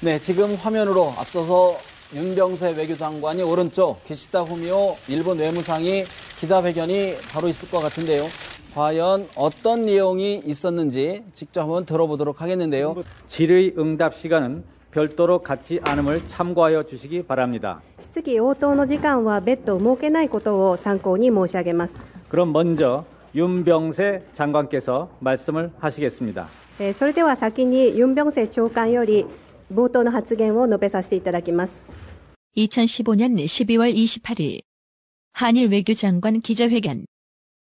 네, 지금 화면으로 앞서서 윤병세 외교장관이 오른쪽 기시다 후미오 일본 외무상이 기자회견이 바로 있을 것 같은데요. 과연 어떤 내용이 있었는지 직접 한번 들어보도록 하겠는데요. 질의 응답 시간은 별도로 갖지 않음을 참고하여 주시기 바랍니다.質疑 応答の 시간은 별도 設けないことを 참고히 申し上げます. 그럼 먼저 윤병세 장관께서 말씀을 하시겠습니다. 네, それでは윤병세長官より 冒頭の発言を述べさせていただきます。2015년 12월 28일 한일 외교장관 기자회견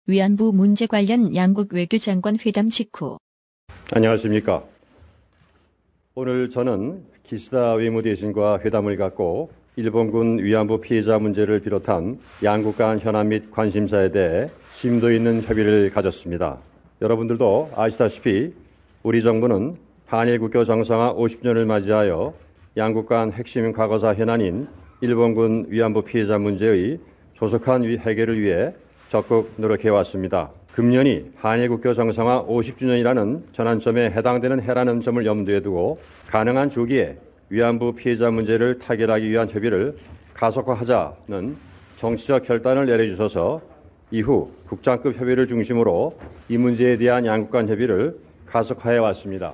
위안부 문제 관련 양국 외교장관 회담 직후 안녕하십니까. 오늘 저는 기시다 외무대신과 회담을 갖고 일본군 위안부 피해자 문제를 비롯한 양국 간 현안 및 관심사에 대해 심도 있는 협의를 가졌습니다. 여러분들도 아시다시피 우리 정부는 한일 국교 정상화 50년을 맞이하여 양국 간 핵심 과거사 현안인 일본군 위안부 피해자 문제의 조속한 해결을 위해 적극 노력해왔습니다. 금년이 한일국교 정상화 50주년이라는 전환점에 해당되는 해라는 점을 염두에 두고 가능한 조기에 위안부 피해자 문제를 타결하기 위한 협의를 가속화하자는 정치적 결단을 내려주셔서 이후 국장급 협의를 중심으로 이 문제에 대한 양국 간 협의를 가속화해 왔습니다.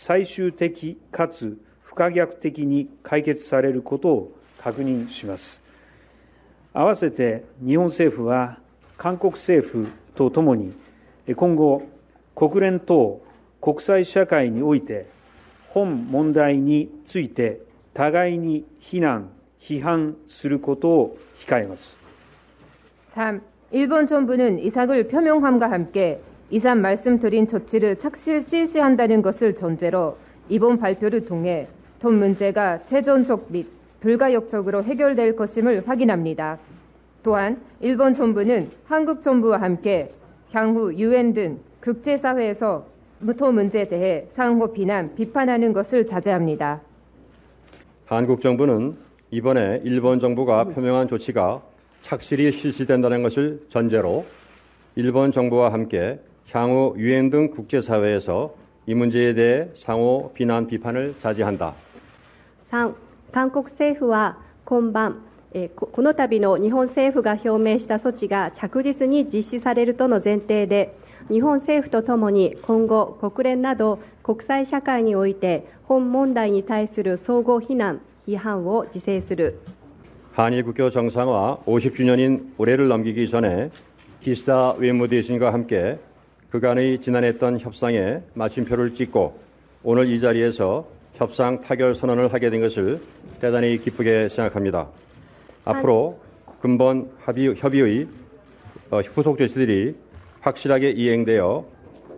最終的かつ不可逆的に解決されることを確認しますわせて日本政府は韓国政府とともに今後国連等国際社会において本問題について互いに非難批判することを控えます3일본정부는이삭을표명함과함께 이상 말씀드린 조치를 착실 실시한다는 것을 전제로 이번 발표를 통해 돈 문제가 최종적 및 불가역적으로 해결될 것임을 확인합니다. 또한 일본 정부는 한국 정부와 함께 향후 유엔 등 국제사회에서 무토 문제에 대해 상호 비난, 비판하는 것을 자제합니다. 한국 정부는 이번에 일본 정부가 표명한 조치가 착실히 실시된다는 것을 전제로 일본 정부와 함께 향후유엔등국제사회에서이문제에대해상호비난비판을자제한다 3. 한국정부는今晩この度の日本政府が表明した措置が着実に実施されるとの前提で、日本政府とともに今後、国連など国際社会において、本問題に対する総合非難、批判を自制する。한일국교정상화50주년인올해를넘기기전에기시외무대신과함께 그간의 지난 했던 협상에 마침표를 찍고 오늘 이 자리에서 협상 타결 선언을 하게 된 것을 대단히 기쁘게 생각합니다. 앞으로 근본 합의, 협의의 어, 후속 조치들이 확실하게 이행되어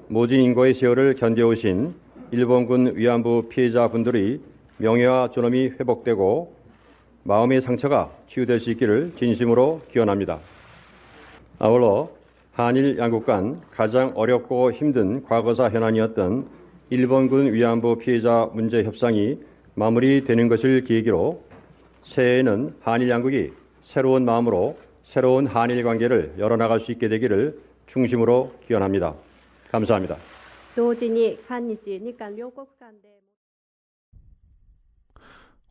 모진 인고의 세월을 견뎌오신 일본군 위안부 피해자분들의 명예와 존엄이 회복되고 마음의 상처가 치유될 수 있기를 진심으로 기원합니다. 아울러 한일 양국 간 가장 어렵고 힘든 과거사 현안이었던 일본군 위안부 피해자 문제 협상이 마무리되는 것을 계기로 새해에는 한일 양국이 새로운 마음으로 새로운 한일 관계를 열어나갈 수 있게 되기를 중심으로 기원합니다. 감사합니다.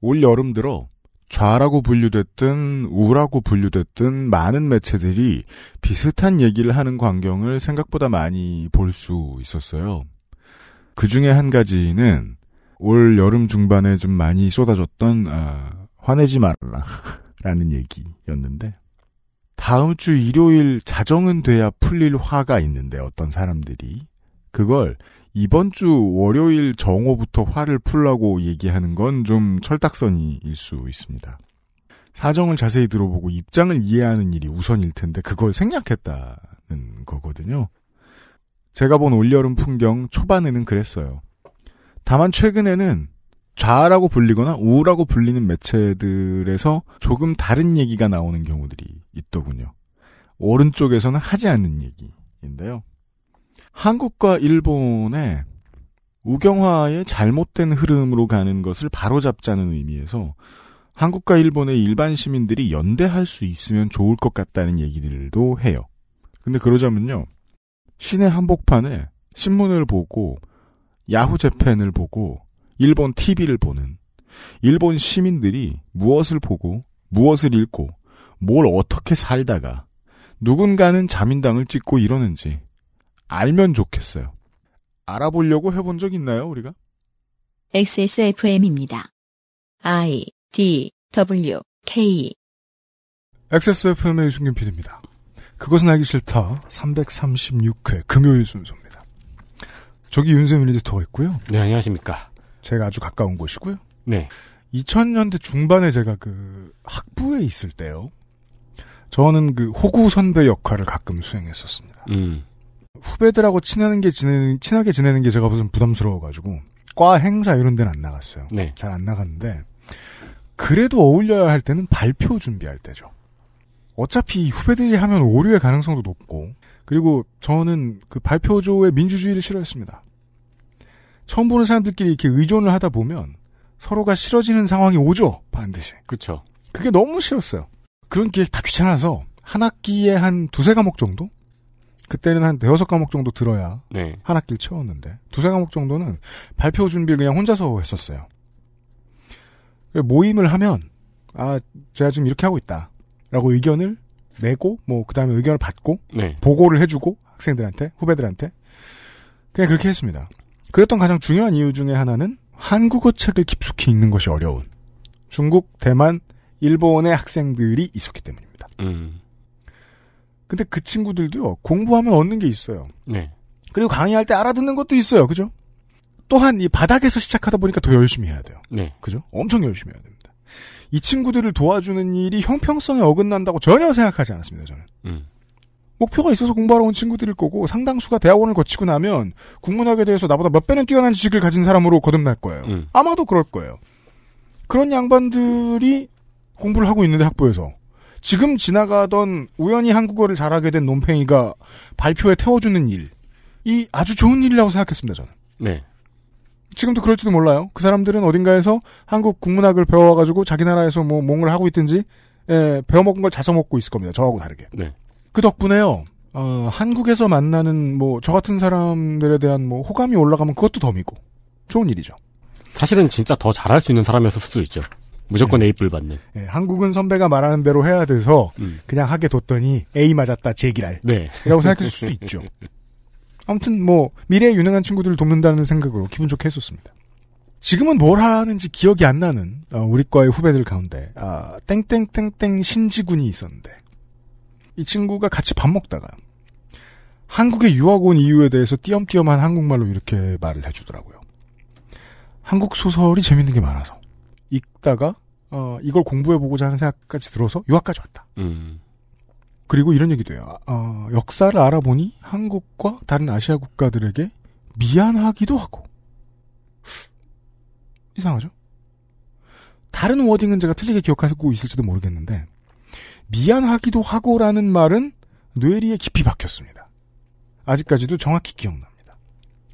올 여름 들어 좌라고 분류됐든 우라고 분류됐든 많은 매체들이 비슷한 얘기를 하는 광경을 생각보다 많이 볼 수 있었어요. 그 중에 한 가지는 올 여름 중반에 좀 많이 쏟아졌던 아, 화내지 말라라는 얘기였는데 다음 주 일요일 자정은 돼야 풀릴 화가 있는데 어떤 사람들이 그걸 이번 주 월요일 정오부터 화를 풀라고 얘기하는 건 좀 철딱선이일 수 있습니다. 사정을 자세히 들어보고 입장을 이해하는 일이 우선일 텐데 그걸 생략했다는 거거든요. 제가 본 올여름 풍경 초반에는 그랬어요. 다만 최근에는 좌라고 불리거나 우라고 불리는 매체들에서 조금 다른 얘기가 나오는 경우들이 있더군요. 오른쪽에서는 하지 않는 얘기인데요. 한국과 일본의 우경화의 잘못된 흐름으로 가는 것을 바로잡자는 의미에서 한국과 일본의 일반 시민들이 연대할 수 있으면 좋을 것 같다는 얘기들도 해요. 근데 그러자면요. 시내 한복판에 신문을 보고 야후 재팬을 보고 일본 TV를 보는 일본 시민들이 무엇을 보고 무엇을 읽고 뭘 어떻게 살다가 누군가는 자민당을 찍고 이러는지 알면 좋겠어요. 알아보려고 해본 적 있나요, 우리가? XSFM입니다. I D W K XSFM의 유승균 PD입니다. 그것은 알기 싫다. 336회 금요일 순서입니다. 저기 윤세민 에디터 있고요. 네, 안녕하십니까. 제가 아주 가까운 곳이고요. 네. 2000년대 중반에 제가 그 학부에 있을 때요. 저는 그 호구 선배 역할을 가끔 수행했었습니다. 음. 후배들하고 친하는 게 지내는, 친하게 지내는 게 제가 무슨 부담스러워가지고, 과 행사 이런 데는 안 나갔어요. 네. 잘안 나갔는데, 그래도 어울려야 할 때는 발표 준비할 때죠. 어차피 후배들이 하면 오류의 가능성도 높고, 그리고 저는 그 발표조의 민주주의를 싫어했습니다. 처음 보는 사람들끼리 이렇게 의존을 하다 보면 서로가 싫어지는 상황이 오죠. 반드시. 그렇죠. 그게 너무 싫었어요. 그런 게 다 귀찮아서 한 학기에 한 두 세 과목 정도 그때는 한 대여섯 과목 정도 들어야 네. 한 학기를 채웠는데 두세 과목 정도는 발표 준비 그냥 혼자서 했었어요. 모임을 하면 아 제가 지금 이렇게 하고 있다라고 의견을 내고 뭐 그다음에 의견을 받고 네. 보고를 해주고 학생들한테 후배들한테 그냥 그렇게 했습니다. 그랬던 가장 중요한 이유 중에 하나는 한국어 책을 깊숙이 읽는 것이 어려운 중국, 대만, 일본의 학생들이 있었기 때문입니다. 음. 근데 그 친구들도요, 공부하면 얻는 게 있어요. 네. 그리고 강의할 때 알아듣는 것도 있어요. 그죠? 또한 이 바닥에서 시작하다 보니까 더 열심히 해야 돼요. 네. 그죠? 엄청 열심히 해야 됩니다. 이 친구들을 도와주는 일이 형평성에 어긋난다고 전혀 생각하지 않았습니다, 저는. 음. 목표가 있어서 공부하러 온 친구들일 거고 상당수가 대학원을 거치고 나면 국문학에 대해서 나보다 몇 배는 뛰어난 지식을 가진 사람으로 거듭날 거예요. 음. 아마도 그럴 거예요. 그런 양반들이 공부를 하고 있는데 학부에서 지금 지나가던 우연히 한국어를 잘하게 된 논팽이가 발표에 태워주는 일. 이 아주 좋은 일이라고 생각했습니다, 저는. 네. 지금도 그럴지도 몰라요. 그 사람들은 어딘가에서 한국 국문학을 배워와가지고 자기 나라에서 뭐 몽을 하고 있든지, 예, 배워먹은 걸 자서 먹고 있을 겁니다. 저하고 다르게. 네. 그 덕분에요. 어, 한국에서 만나는 뭐 저 같은 사람들에 대한 뭐 호감이 올라가면 그것도 덤이고 좋은 일이죠. 사실은 진짜 더 잘할 수 있는 사람이었을 수도 있죠. 무조건 네. A뿔 받는. 네, 한국은 선배가 말하는 대로 해야 돼서 음. 그냥 하게 뒀더니 A 맞았다 제기랄. 네. 라고 생각했을 수도 있죠. 아무튼 뭐 미래에 유능한 친구들을 돕는다는 생각으로 기분 좋게 했었습니다. 지금은 뭘 하는지 기억이 안 나는 어, 우리과의 후배들 가운데 아, 땡땡땡땡 신지군이 있었는데 이 친구가 같이 밥 먹다가 한국에 유학 온 이유에 대해서 띄엄띄엄한 한국말로 이렇게 말을 해주더라고요. 한국 소설이 재밌는 게 많아서. 읽다가 어, 이걸 공부해보고자 하는 생각까지 들어서 유학까지 왔다. 음. 그리고 이런 얘기도 해요. 아, 어, 역사를 알아보니 한국과 다른 아시아 국가들에게 미안하기도 하고 이상하죠? 다른 워딩은 제가 틀리게 기억하고 있을지도 모르겠는데 미안하기도 하고라는 말은 뇌리에 깊이 박혔습니다. 아직까지도 정확히 기억납니다.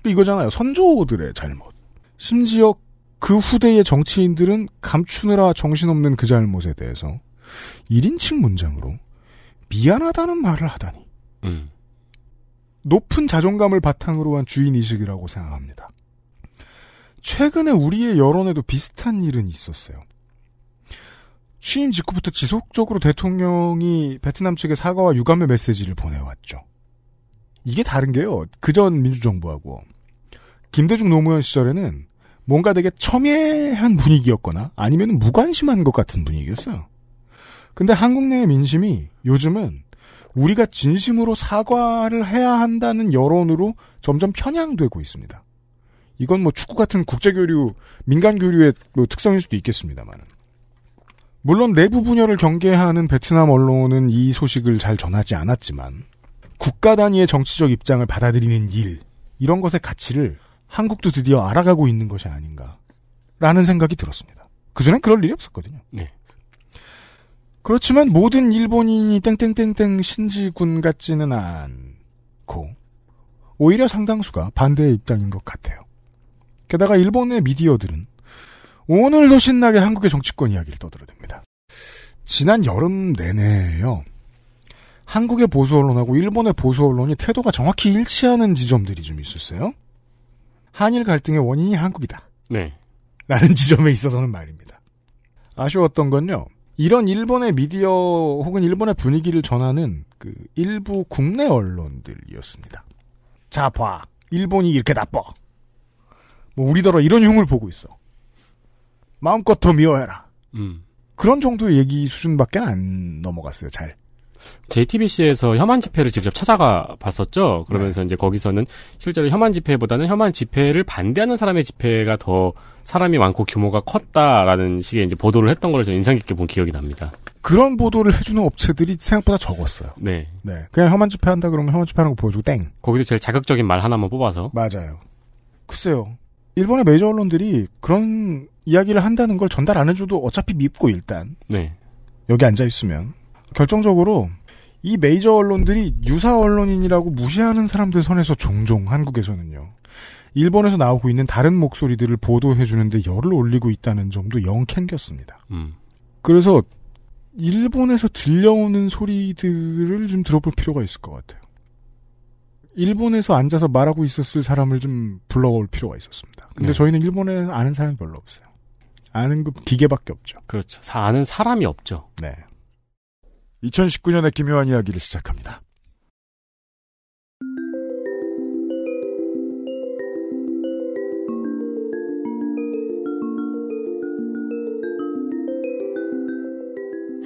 이거잖아요. 선조들의 잘못. 심지어 그 후대의 정치인들은 감추느라 정신없는 그 잘못에 대해서 1인칭 문장으로 미안하다는 말을 하다니. 음. 높은 자존감을 바탕으로 한 주인의식이라고 생각합니다. 최근에 우리의 여론에도 비슷한 일은 있었어요. 취임 직후부터 지속적으로 대통령이 베트남 측에 사과와 유감의 메시지를 보내왔죠. 이게 다른 게요. 그 전 민주정부하고 김대중 노무현 시절에는 뭔가 되게 첨예한 분위기였거나 아니면 무관심한 것 같은 분위기였어요. 근데 한국 내의 민심이 요즘은 우리가 진심으로 사과를 해야 한다는 여론으로 점점 편향되고 있습니다. 이건 뭐 축구 같은 국제교류, 민간교류의 뭐 특성일 수도 있겠습니다만. 물론 내부 분열을 경계하는 베트남 언론은 이 소식을 잘 전하지 않았지만, 국가 단위의 정치적 입장을 받아들이는 일, 이런 것의 가치를 한국도 드디어 알아가고 있는 것이 아닌가라는 생각이 들었습니다. 그전엔 그럴 일이 없었거든요. 네. 그렇지만 모든 일본인이 땡땡땡땡 신지군 같지는 않고 오히려 상당수가 반대의 입장인 것 같아요. 게다가 일본의 미디어들은 오늘도 신나게 한국의 정치권 이야기를 떠들어댑니다. 지난 여름 내내요. 한국의 보수 언론하고 일본의 보수 언론이 태도가 정확히 일치하는 지점들이 좀 있었어요. 한일 갈등의 원인이 한국이다. 네. 라는 지점에 있어서는 말입니다. 아쉬웠던 건요. 이런 일본의 미디어 혹은 일본의 분위기를 전하는 그 일부 국내 언론들이었습니다. 자, 봐. 일본이 이렇게 나빠. 뭐 우리더러 이런 흉을 보고 있어. 마음껏 더 미워해라. 음. 그런 정도의 얘기 수준밖에 안 넘어갔어요, 잘. JTBC에서 혐한 집회를 직접 찾아가 봤었죠. 그러면서 네. 이제 거기서는 실제로 혐한 집회보다는 혐한 집회를 반대하는 사람의 집회가 더 사람이 많고 규모가 컸다라는 식의 이제 보도를 했던 걸 저는 인상 깊게 본 기억이 납니다. 그런 보도를 해주는 업체들이 생각보다 적었어요. 네. 네. 그냥 혐한 집회 한다 그러면 혐한 집회 하는 거 보여주고 땡. 거기서 제일 자극적인 말 하나만 뽑아서. 맞아요. 글쎄요. 일본의 메이저 언론들이 그런 이야기를 한다는 걸 전달 안 해줘도 어차피 밉고 일단. 네. 여기 앉아있으면. 결정적으로 이 메이저 언론들이 유사 언론인이라고 무시하는 사람들 선에서 종종 한국에서는요. 일본에서 나오고 있는 다른 목소리들을 보도해주는데 열을 올리고 있다는 점도 영 캥겼습니다. 음. 그래서 일본에서 들려오는 소리들을 좀 들어볼 필요가 있을 것 같아요. 일본에서 앉아서 말하고 있었을 사람을 좀 불러올 필요가 있었습니다. 근데 네. 저희는 일본에 아는 사람이 별로 없어요. 아는 그 기계밖에 없죠. 그렇죠. 아는 사람이 없죠. 네. 2019년의 기묘한 이야기를 시작합니다.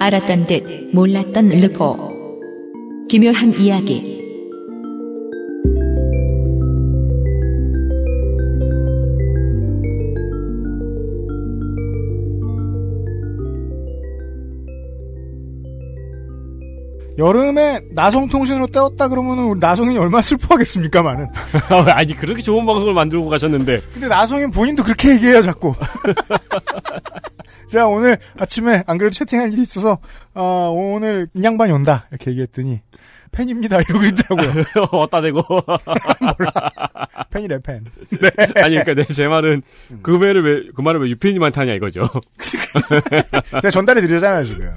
알았던 듯 몰랐던 르포 기묘한 이야기 여름에 나성통신으로 떼었다 그러면은 나성이 얼마나 슬퍼하겠습니까, 많은. 어, 아니, 그렇게 좋은 방송을 만들고 가셨는데. 근데 나성인 본인도 그렇게 얘기해요, 자꾸. 제가 오늘 아침에 안 그래도 채팅할 일이 있어서, 어, 오늘 인양반이 온다. 이렇게 얘기했더니, 팬입니다. 이러고 있더라고요. 어따 대고. 팬이래, 팬. 네. 아니, 그니까, 네, 제 말은, 그, 음. 그 말을 왜, 그 말을 왜 유피님한테 하냐 이거죠. 그러니까. 제가 전달해 드리잖아요, 지금.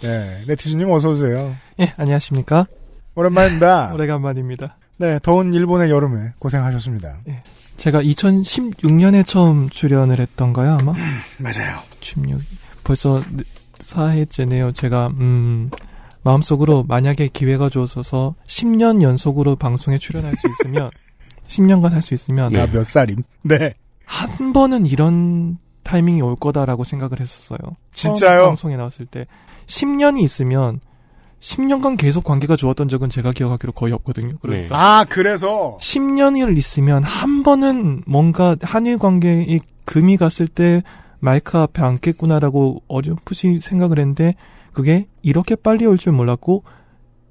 네, 네티즌님 어서 오세요. 예, 안녕하십니까? 오랜만입니다. 오래간만입니다. 네, 더운 일본의 여름에 고생하셨습니다. 예, 제가 2016년에 처음 출연을 했던가요, 아마? 맞아요. 16 벌써 4회째네요. 제가 음 마음속으로 만약에 기회가 주어져서 10년 연속으로 방송에 출연할 수 있으면 10년간 할 수 있으면 나 몇 살임? 네. 한 번은 이런 타이밍이 올 거다라고 생각을 했었어요. 진짜요? 방송에 나왔을 때 10년이 있으면 10년간 계속 관계가 좋았던 적은 제가 기억하기로 거의 없거든요. 그렇죠. 네. 그러니까 아, 그래서 10년을 있으면 한 번은 뭔가 한일 관계에 금이 갔을 때 마이크 앞에 앉겠구나라고 어렴풋이 생각을 했는데 그게 이렇게 빨리 올 줄 몰랐고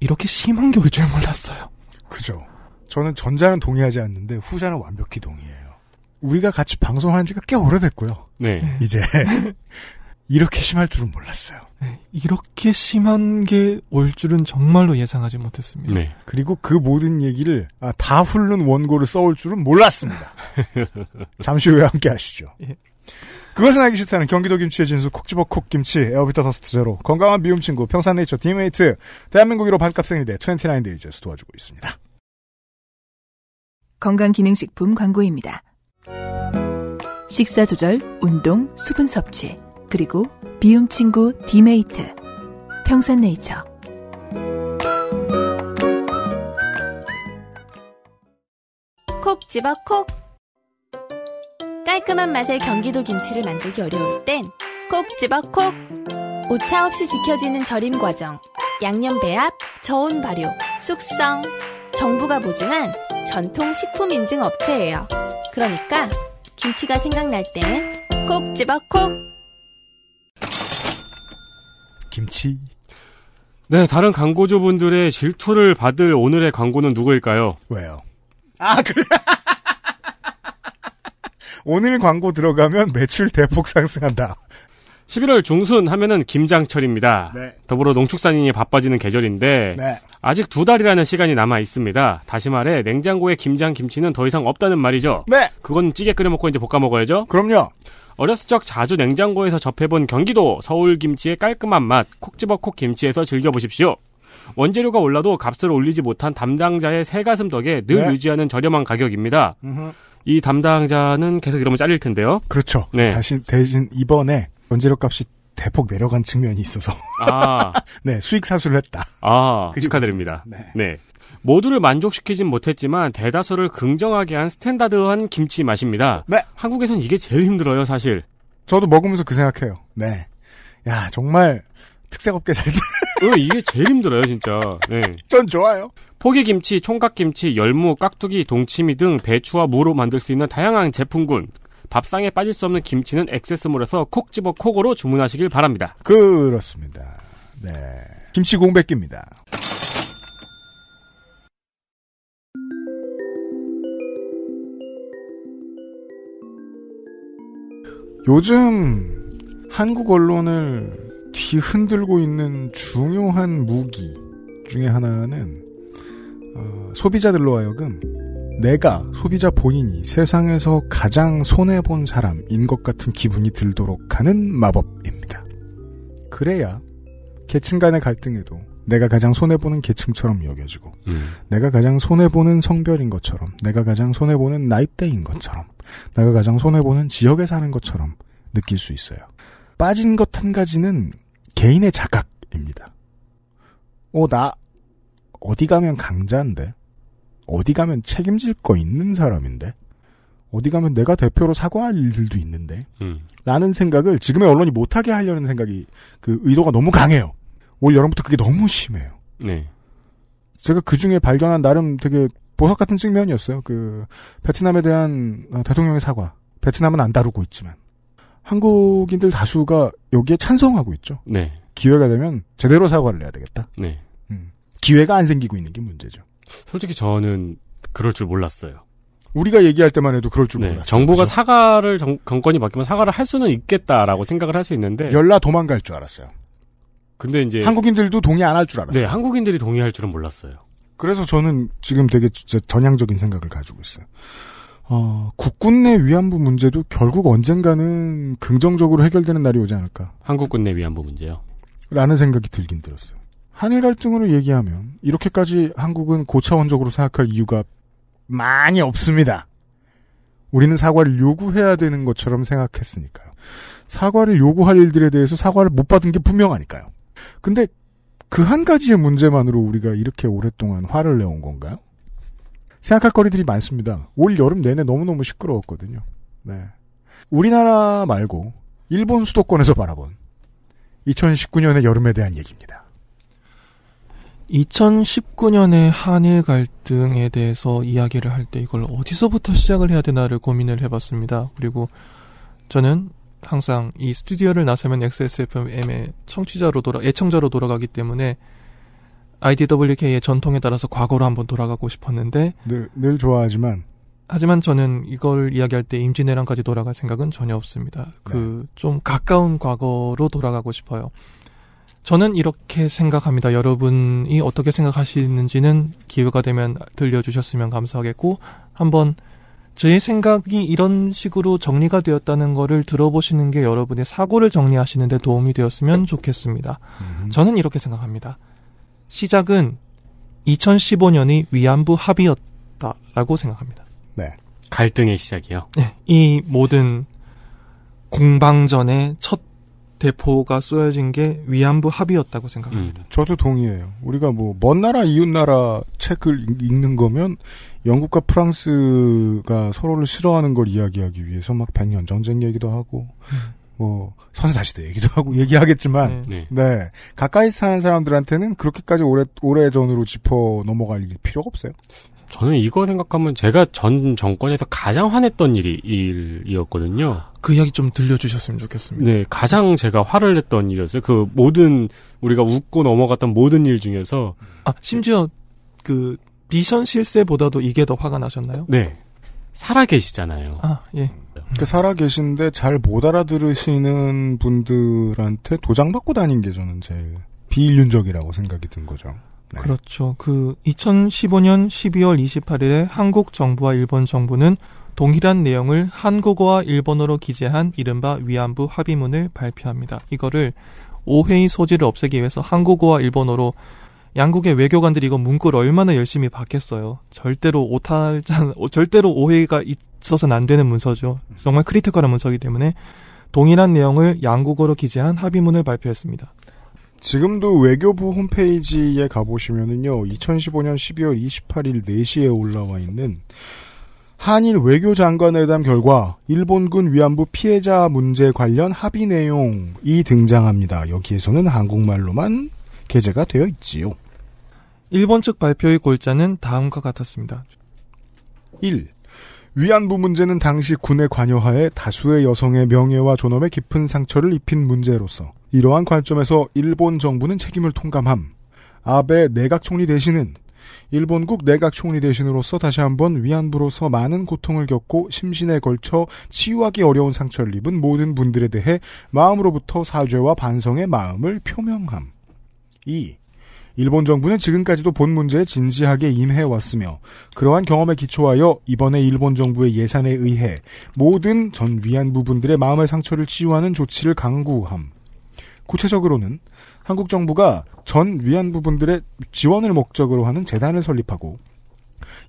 이렇게 심한 게 올 줄 몰랐어요. 그죠. 저는 전자는 동의하지 않는데 후자는 완벽히 동의해요. 우리가 같이 방송하는 지가 꽤 오래됐고요. 네. 네. 이제 이렇게 심할 줄은 몰랐어요. 네, 이렇게 심한 게 올 줄은 정말로 예상하지 못했습니다. 네. 그리고 그 모든 얘기를 아, 다 훑는 원고를 써올 줄은 몰랐습니다. 잠시 후에 함께 하시죠. 예. 그것은 알기 싫다는 경기도 김치의 진수 콕지버콕 김치 에어비타 더스트 제로 건강한 미움 친구 평산네이처 디메이트 대한민국 1호 반값 생리대 29데이즈에서 도와주고 있습니다. 건강기능식품 광고입니다. 식사조절, 운동, 수분 섭취 그리고 비움 친구 디메이트, 평산네이처. 콕 집어 콕. 깔끔한 맛의 경기도 김치를 만들기 어려울 땐 콕 집어 콕. 오차 없이 지켜지는 절임 과정, 양념 배합, 저온 발효, 숙성. 정부가 보증한 전통 식품 인증 업체예요. 그러니까 김치가 생각날 때는 콕 집어 콕. 김치. 네, 다른 광고주분들의 질투를 받을 오늘의 광고는 누구일까요? 왜요? 아, 그래. 오늘 광고 들어가면 매출 대폭 상승한다. 11월 중순 하면은 김장철입니다. 네. 더불어 농축산인이 바빠지는 계절인데 네. 아직 두 달이라는 시간이 남아 있습니다. 다시 말해 냉장고에 김장 김치는 더 이상 없다는 말이죠. 네. 그건 찌개 끓여 먹고 이제 볶아 먹어야죠. 그럼요. 어렸을 적 자주 냉장고에서 접해본 경기도 서울 김치의 깔끔한 맛, 콕 집어 콕 김치에서 즐겨보십시오. 원재료가 올라도 값을 올리지 못한 담당자의 새 가슴 덕에 늘 네. 유지하는 저렴한 가격입니다. 음흠. 이 담당자는 계속 이러면 잘릴 텐데요. 그렇죠. 네. 다시 대신 이번에 원재료 값이 대폭 내려간 측면이 있어서. 아. 네, 수익 사수를 했다. 아, 그 축하드립니다. 네. 네. 모두를 만족시키진 못했지만 대다수를 긍정하게 한 스탠다드한 김치 맛입니다. 네. 한국에선 이게 제일 힘들어요, 사실. 저도 먹으면서 그 생각해요. 네. 야, 정말 특색 없게 잘 응, 어, 이게 제일 힘들어요, 진짜. 네. 전 좋아요. 포기김치, 총각김치, 열무, 깍두기, 동치미 등 배추와 무로 만들 수 있는 다양한 제품군. 밥상에 빠질 수 없는 김치는 액세스몰에서 콕 집어 콕으로 주문하시길 바랍니다. 그렇습니다. 네. 김치 공백기입니다. 요즘 한국 언론을 뒤흔들고 있는 중요한 무기 중의 하나는 어, 소비자들로 하여금 내가 소비자 본인이 세상에서 가장 손해 본 사람인 것 같은 기분이 들도록 하는 마법입니다. 그래야 계층 간의 갈등에도 내가 가장 손해 보는 계층처럼 여겨지고 음. 내가 가장 손해 보는 성별인 것처럼 내가 가장 손해 보는 나이대인 것처럼 내가 가장 손해보는 지역에 사는 것처럼 느낄 수 있어요. 빠진 것 한 가지는 개인의 자각입니다. 어, 나, 어디 가면 강자인데? 어디 가면 책임질 거 있는 사람인데? 어디 가면 내가 대표로 사과할 일들도 있는데? 음. 라는 생각을 지금의 언론이 못하게 하려는 생각이, 그 의도가 너무 강해요. 올 여름부터 그게 너무 심해요. 네. 제가 그 중에 발견한 나름 되게 보석 같은 측면이었어요. 그 베트남에 대한 어, 대통령의 사과. 베트남은 안 다루고 있지만 한국인들 다수가 여기에 찬성하고 있죠. 네. 기회가 되면 제대로 사과를 해야 되겠다. 네. 음. 기회가 안 생기고 있는 게 문제죠. 솔직히 저는 그럴 줄 몰랐어요. 우리가 얘기할 때만 해도 그럴 줄 네, 몰랐어요. 정부가 그죠 사과를 정, 정권이 바뀌면 사과를 할 수는 있겠다라고 생각을 할 수 있는데 열라 도망갈 줄 알았어요. 근데 이제 한국인들도 동의 안 할 줄 알았어요. 네, 한국인들이 동의할 줄은 몰랐어요. 그래서 저는 지금 되게 진짜 전향적인 생각을 가지고 있어요. 어, 국군 내 위안부 문제도 결국 언젠가는 긍정적으로 해결되는 날이 오지 않을까. 한국군 내 위안부 문제요? 라는 생각이 들긴 들었어요. 한일 갈등으로 얘기하면 이렇게까지 한국은 고차원적으로 생각할 이유가 많이 없습니다. 우리는 사과를 요구해야 되는 것처럼 생각했으니까요. 사과를 요구할 일들에 대해서 사과를 못 받은 게 분명하니까요. 근데 그한 가지의 문제만으로 우리가 이렇게 오랫동안 화를 내온 건가요? 생각할 거리들이 많습니다. 올 여름 내내 너무너무 시끄러웠거든요. 네. 우리나라 말고 일본 수도권에서 바라본 2019년의 여름에 대한 얘기입니다. 2019년의 한일 갈등에 대해서 이야기를 할 때 이걸 어디서부터 시작을 해야 되나를 고민을 해봤습니다. 그리고 저는 항상 이 스튜디오를 나서면 XSFM의 청취자로 돌아, 애청자로 돌아가기 때문에 IDWK의 전통에 따라서 과거로 한번 돌아가고 싶었는데 늘, 늘 좋아하지만 하지만 저는 이걸 이야기할 때 임진왜란까지 돌아갈 생각은 전혀 없습니다. 그좀 네. 가까운 과거로 돌아가고 싶어요. 저는 이렇게 생각합니다. 여러분이 어떻게 생각하시는지는 기회가 되면 들려주셨으면 감사하겠고 한번 제 생각이 이런 식으로 정리가 되었다는 거를 들어보시는 게 여러분의 사고를 정리하시는데 도움이 되었으면 좋겠습니다. 음. 저는 이렇게 생각합니다. 시작은 2015년의 위안부 합의였다라고 생각합니다. 네. 갈등의 시작이요. 네. 이 모든 공방전의 첫 대포가 쏘여진 게 위안부 합의였다고 생각합니다. 음. 저도 동의해요. 우리가 뭐 먼 나라 이웃 나라 책을 읽는 거면 영국과 프랑스가 서로를 싫어하는 걸 이야기하기 위해서 막 백년 전쟁 얘기도 하고 음. 뭐 선사시대 얘기도 하고 얘기하겠지만 네. 네. 네. 가까이 사는 사람들한테는 그렇게까지 오래 오래 전으로 짚어 넘어갈 일 필요가 없어요. 저는 이거 생각하면 제가 전 정권에서 가장 화냈던 일이 일이었거든요. 그 이야기 좀 들려주셨으면 좋겠습니다. 네, 가장 제가 화를 냈던 일이었어요. 그 모든 우리가 웃고 넘어갔던 모든 일 중에서 아 심지어 그 비션 실세보다도 이게 더 화가 나셨나요? 네. 살아계시잖아요. 아, 예. 그 살아계신데 잘 못 알아들으시는 분들한테 도장 받고 다닌 게 저는 제일 비인륜적이라고 생각이 든 거죠. 네. 그렇죠. 그 2015년 12월 28일에 한국 정부와 일본 정부는 동일한 내용을 한국어와 일본어로 기재한 이른바 위안부 합의문을 발표합니다. 이거를 오해의 소지를 없애기 위해서 한국어와 일본어로 양국의 외교관들이 이거 문구를 얼마나 열심히 봤겠어요. 절대로 오탈 절대로 오해가 있어서는 안 되는 문서죠. 정말 크리티컬한 문서이기 때문에 동일한 내용을 양국어로 기재한 합의문을 발표했습니다. 지금도 외교부 홈페이지에 가보시면은요, 2015년 12월 28일 4시에 올라와 있는 한일 외교장관회담 결과 일본군 위안부 피해자 문제 관련 합의 내용이 등장합니다. 여기에서는 한국말로만 게재가 되어 있지요. 일본 측 발표의 골자는 다음과 같았습니다. 1. 위안부 문제는 당시 군에 관여하에 다수의 여성의 명예와 존엄에 깊은 상처를 입힌 문제로서 이러한 관점에서 일본 정부는 책임을 통감함. 아베 내각 총리 대신은 일본국 내각 총리 대신으로서 다시 한번 위안부로서 많은 고통을 겪고 심신에 걸쳐 치유하기 어려운 상처를 입은 모든 분들에 대해 마음으로부터 사죄와 반성의 마음을 표명함. 2. 일본 정부는 지금까지도 본 문제에 진지하게 임해왔으며 그러한 경험에 기초하여 이번에 일본 정부의 예산에 의해 모든 전 위안부 분들의 마음의 상처를 치유하는 조치를 강구함. 구체적으로는 한국 정부가 전 위안부 분들의 지원을 목적으로 하는 재단을 설립하고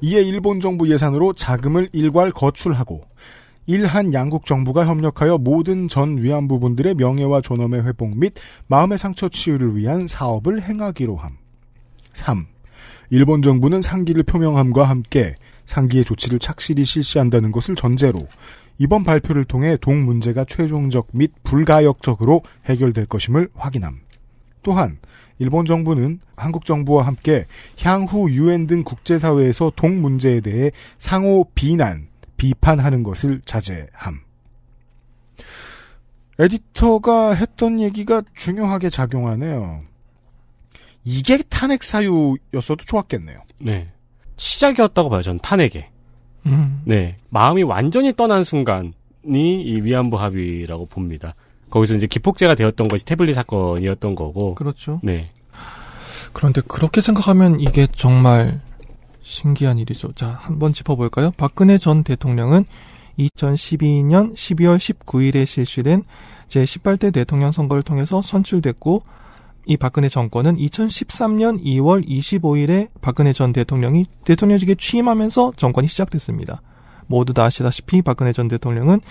이에 일본 정부 예산으로 자금을 일괄 거출하고 일한 양국 정부가 협력하여 모든 전 위안부분들의 명예와 존엄의 회복 및 마음의 상처 치유를 위한 사업을 행하기로 함. 3. 일본 정부는 상기를 표명함과 함께 상기의 조치를 착실히 실시한다는 것을 전제로 이번 발표를 통해 동 문제가 최종적 및 불가역적으로 해결될 것임을 확인함. 또한 일본 정부는 한국 정부와 함께 향후 유엔 등 국제사회에서 동 문제에 대해 상호 비난 비판하는 것을 자제함. 에디터가 했던 얘기가 중요하게 작용하네요. 이게 탄핵 사유였어도 좋았겠네요. 네. 시작이었다고 봐요, 전 탄핵에. 음. 네. 마음이 완전히 떠난 순간이 이 위안부 합의라고 봅니다. 거기서 이제 기폭제가 되었던 것이 태블릿 사건이었던 거고. 그렇죠. 네. 그런데 그렇게 생각하면 이게 정말 신기한 일이죠. 자, 한번 짚어볼까요? 박근혜 전 대통령은 2012년 12월 19일에 실시된 제18대 대통령 선거를 통해서 선출됐고, 이 박근혜 정권은 2013년 2월 25일에 박근혜 전 대통령이 대통령직에 취임하면서 정권이 시작됐습니다. 모두 다 아시다시피 박근혜 전 대통령은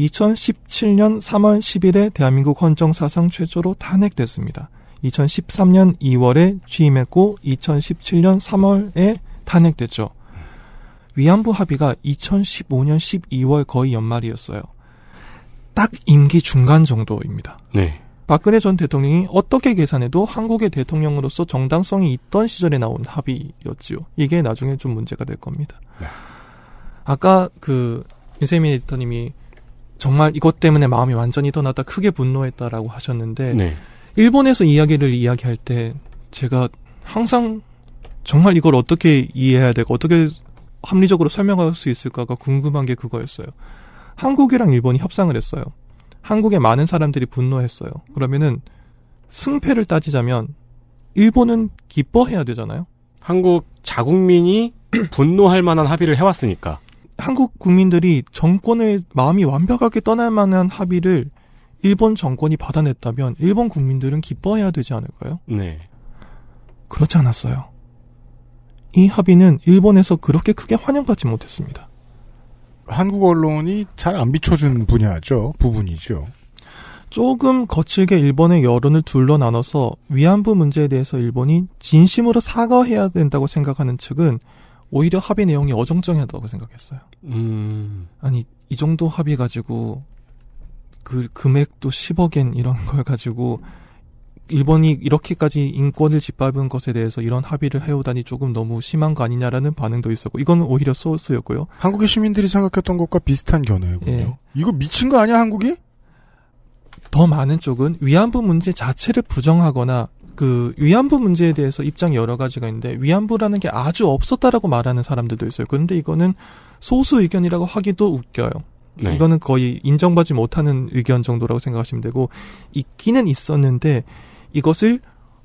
2017년 3월 10일에 대한민국 헌정 사상 최초로 탄핵됐습니다. 2013년 2월에 취임했고 2017년 3월에 탄핵됐죠. 위안부 합의가 2015년 12월 거의 연말이었어요. 딱 임기 중간 정도입니다. 네. 박근혜 전 대통령이 어떻게 계산해도 한국의 대통령으로서 정당성이 있던 시절에 나온 합의였지요. 이게 나중에 좀 문제가 될 겁니다. 네. 아까 그 윤세민 에디터님이 정말 이것 때문에 마음이 완전히 떠났다 크게 분노했다라고 하셨는데 네. 일본에서 이야기를 이야기할 때 제가 항상 정말 이걸 어떻게 이해해야 되고 어떻게 합리적으로 설명할 수 있을까가 궁금한 게 그거였어요. 한국이랑 일본이 협상을 했어요. 한국의 많은 사람들이 분노했어요. 그러면은 승패를 따지자면 일본은 기뻐해야 되잖아요. 한국 자국민이 분노할 만한 합의를 해왔으니까. 한국 국민들이 정권의 마음이 완벽하게 떠날 만한 합의를 일본 정권이 받아냈다면 일본 국민들은 기뻐해야 되지 않을까요? 네. 그렇지 않았어요. 이 합의는 일본에서 그렇게 크게 환영받지 못했습니다. 한국 언론이 잘 안 비춰준 분야죠. 부분이죠. 조금 거칠게 일본의 여론을 둘러 나눠서 위안부 문제에 대해서 일본이 진심으로 사과해야 된다고 생각하는 측은 오히려 합의 내용이 어정쩡하다고 생각했어요. 음. 아니, 이 정도 합의 가지고 그 금액도 10억엔 이런 걸 가지고 일본이 이렇게까지 인권을 짓밟은 것에 대해서 이런 합의를 해오다니 조금 너무 심한 거 아니냐라는 반응도 있었고 이건 오히려 소스였고요. 한국의 시민들이 생각했던 것과 비슷한 견해군요. 예. 이거 미친 거 아니야 한국이? 더 많은 쪽은 위안부 문제 자체를 부정하거나 그 위안부 문제에 대해서 입장 여러 가지가 있는데 위안부라는 게 아주 없었다라고 말하는 사람들도 있어요. 그런데 이거는 소수 의견이라고 하기도 웃겨요. 네. 이거는 거의 인정받지 못하는 의견 정도라고 생각하시면 되고 있기는 있었는데 이것을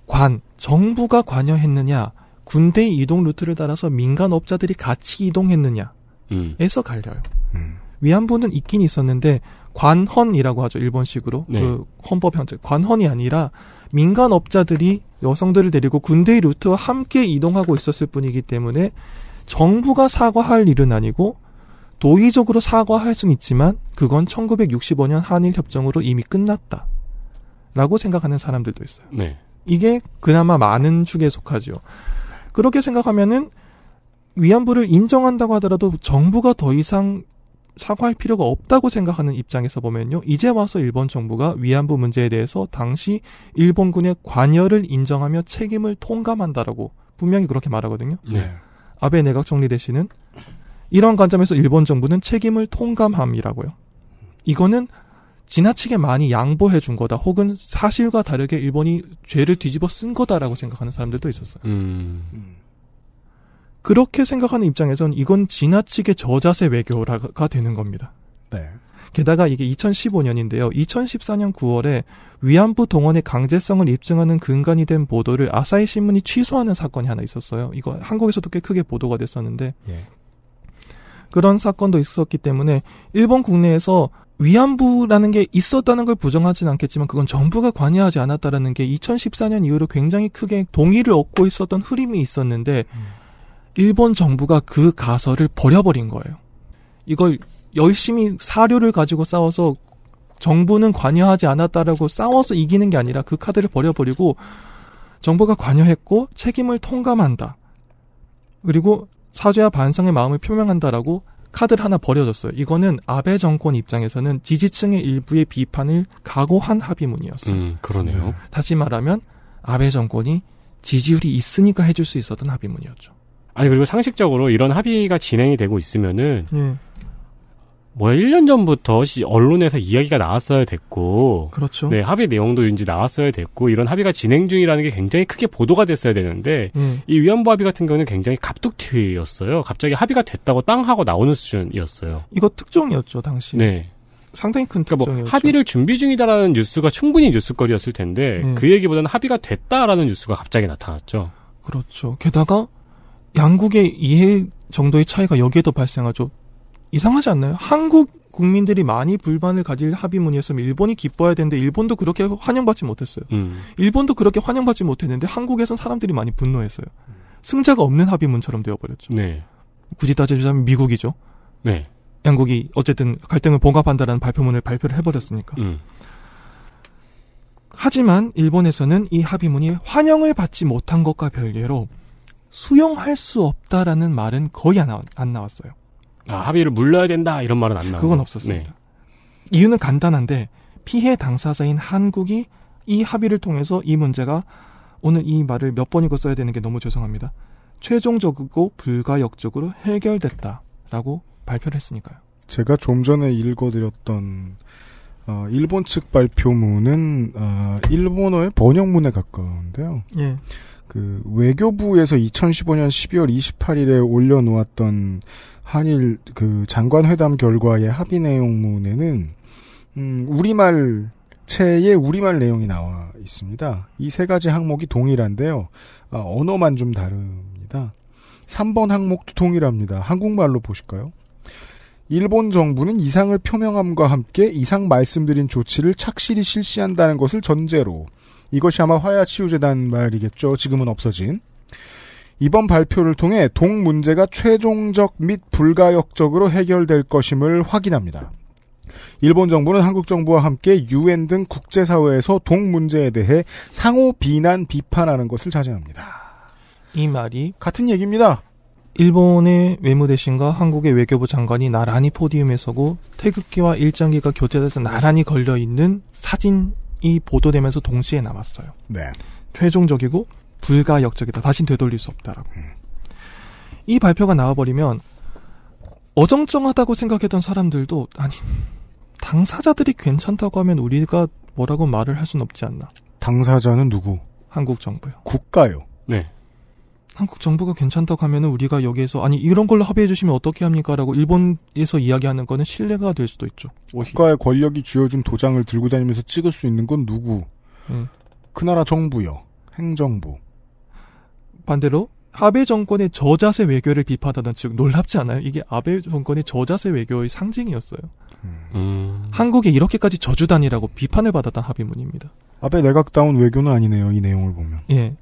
관, 정부가 관여했느냐, 군대 이동 루트를 따라서 민간업자들이 같이 이동했느냐에서 음. 갈려요. 음. 위안부는 있긴 있었는데 관헌이라고 하죠 일본식으로 네. 그 헌법 현재 관헌이 아니라 민간업자들이 여성들을 데리고 군대의 루트와 함께 이동하고 있었을 뿐이기 때문에 정부가 사과할 일은 아니고 도의적으로 사과할 수는 있지만 그건 1965년 한일 협정으로 이미 끝났다. 라고 생각하는 사람들도 있어요. 네. 이게 그나마 많은 축에 속하지요. 그렇게 생각하면은 위안부를 인정한다고 하더라도 정부가 더 이상 사과할 필요가 없다고 생각하는 입장에서 보면요. 이제 와서 일본 정부가 위안부 문제에 대해서 당시 일본군의 관여를 인정하며 책임을 통감한다라고 분명히 그렇게 말하거든요. 네. 아베 내각 총리 대신은 이런 관점에서 일본 정부는 책임을 통감함이라고요. 이거는 지나치게 많이 양보해 준 거다 혹은 사실과 다르게 일본이 죄를 뒤집어 쓴 거다라고 생각하는 사람들도 있었어요. 음. 그렇게 생각하는 입장에선 이건 지나치게 저자세 외교가 되는 겁니다. 네. 게다가 이게 2015년인데요. 2014년 9월에 위안부 동원의 강제성을 입증하는 근간이 된 보도를 아사히 신문이 취소하는 사건이 하나 있었어요. 이거 한국에서도 꽤 크게 보도가 됐었는데 예. 그런 사건도 있었기 때문에 일본 국내에서 위안부라는 게 있었다는 걸 부정하진 않겠지만 그건 정부가 관여하지 않았다라는 게 2014년 이후로 굉장히 크게 동의를 얻고 있었던 흐름이 있었는데 음. 일본 정부가 그 가설을 버려버린 거예요. 이걸 열심히 사료를 가지고 싸워서 정부는 관여하지 않았다라고 싸워서 이기는 게 아니라 그 카드를 버려버리고 정부가 관여했고 책임을 통감한다. 그리고 사죄와 반성의 마음을 표명한다라고 카드를 하나 버려줬어요. 이거는 아베 정권 입장에서는 지지층의 일부의 비판을 각오한 합의문이었어요. 음, 그러네요. 네. 다시 말하면 아베 정권이 지지율이 있으니까 해줄 수 있었던 합의문이었죠. 아니 그리고 상식적으로 이런 합의가 진행이 되고 있으면은 예. 뭐야 1년 전부터 언론에서 이야기가 나왔어야 됐고 그렇죠. 네, 합의 내용도 인지 나왔어야 됐고 이런 합의가 진행 중이라는 게 굉장히 크게 보도가 됐어야 되는데 음. 이 위안부 합의 같은 경우는 굉장히 갑툭튀였어요. 갑자기 합의가 됐다고 땅 하고 나오는 수준이었어요. 이거 특종이었죠, 당시. 네. 상당히 큰특종 그러니까 뭐 합의를 준비 중이다라는 뉴스가 충분히 뉴스거리였을 텐데 음. 그 얘기보다는 합의가 됐다라는 뉴스가 갑자기 나타났죠. 그렇죠. 게다가 양국의 이해 정도의 차이가 여기에도 발생하죠. 이상하지 않나요? 한국 국민들이 많이 불만을 가질 합의문이었으면 일본이 기뻐야 되는데 일본도 그렇게 환영받지 못했어요. 음. 일본도 그렇게 환영받지 못했는데 한국에선 사람들이 많이 분노했어요. 승자가 없는 합의문처럼 되어버렸죠. 네. 굳이 따지자면 미국이죠. 네. 양국이 어쨌든 갈등을 봉합한다라는 발표문을 발표를 해버렸으니까. 음. 하지만 일본에서는 이 합의문이 환영을 받지 못한 것과 별개로 수용할 수 없다라는 말은 거의 안, 안 나왔어요. 아, 합의를 물러야 된다 이런 말은 안나와 그건 없었습니다. 네. 이유는 간단한데 피해 당사자인 한국이 이 합의를 통해서 이 문제가 오늘 이 말을 몇 번이고 써야 되는 게 너무 죄송합니다. 최종적이고 불가역적으로 해결됐다라고 발표를 했으니까요. 제가 좀 전에 읽어드렸던 어, 일본 측 발표문은 어, 일본어의 번역문에 가까운데요. 예. 그 외교부에서 2015년 12월 28일에 올려놓았던 한일 그 장관회담 결과의 합의 내용문에는 음, 우리말 체의 우리말 내용이 나와 있습니다. 이 세 가지 항목이 동일한데요. 아, 언어만 좀 다릅니다. 3번 항목도 동일합니다. 한국말로 보실까요? 일본 정부는 이상을 표명함과 함께 이상 말씀드린 조치를 착실히 실시한다는 것을 전제로 이것이 아마 화야치유재단 말이겠죠. 지금은 없어진. 이번 발표를 통해 동 문제가 최종적 및 불가역적으로 해결될 것임을 확인합니다. 일본 정부는 한국 정부와 함께 유엔 등 국제사회에서 동 문제에 대해 상호 비난 비판하는 것을 자제합니다. 이 말이 같은 얘기입니다. 일본의 외무대신과 한국의 외교부 장관이 나란히 포디움에 서고 태극기와 일장기가 교체돼서 나란히 걸려 있는 사진이 보도되면서 동시에 나왔어요. 네. 최종적이고 불가역적이다. 다신 되돌릴 수 없다라고. 이 발표가 나와버리면 어정쩡하다고 생각했던 사람들도 아니 당사자들이 괜찮다고 하면 우리가 뭐라고 말을 할 수는 없지 않나. 당사자는 누구? 한국 정부요. 국가요. 네. 한국 정부가 괜찮다고 하면은 우리가 여기에서 아니 이런 걸로 합의해 주시면 어떻게 합니까라고 일본에서 이야기하는 거는 신뢰가 될 수도 있죠. 국가의 권력이 쥐어준 도장을 들고 다니면서 찍을 수 있는 건 누구? 음. 그 나라 정부요. 행정부. 반대로 아베 정권의 저자세 외교를 비판하던 측 놀랍지 않아요? 이게 아베 정권의 저자세 외교의 상징이었어요. 음. 한국에 이렇게까지 저주단이라고 비판을 받았던 합의문입니다. 아베 내각다운 외교는 아니네요. 이 내용을 보면. 예.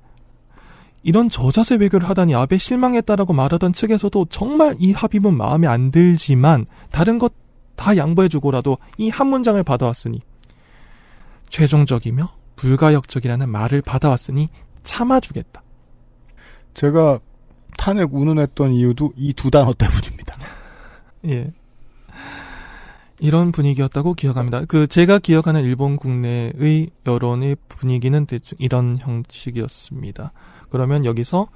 이런 저자세 외교를 하다니 아베 실망했다라고 말하던 측에서도 정말 이 합의문 마음에 안 들지만 다른 것 다 양보해주고라도 이 한 문장을 받아왔으니 최종적이며 불가역적이라는 말을 받아왔으니 참아주겠다. 제가 탄핵 운운했던 이유도 이 두 단어 때문입니다. 예. 이런 분위기였다고 기억합니다. 그 제가 기억하는 일본 국내의 여론의 분위기는 대충 이런 형식이었습니다. 그러면 여기서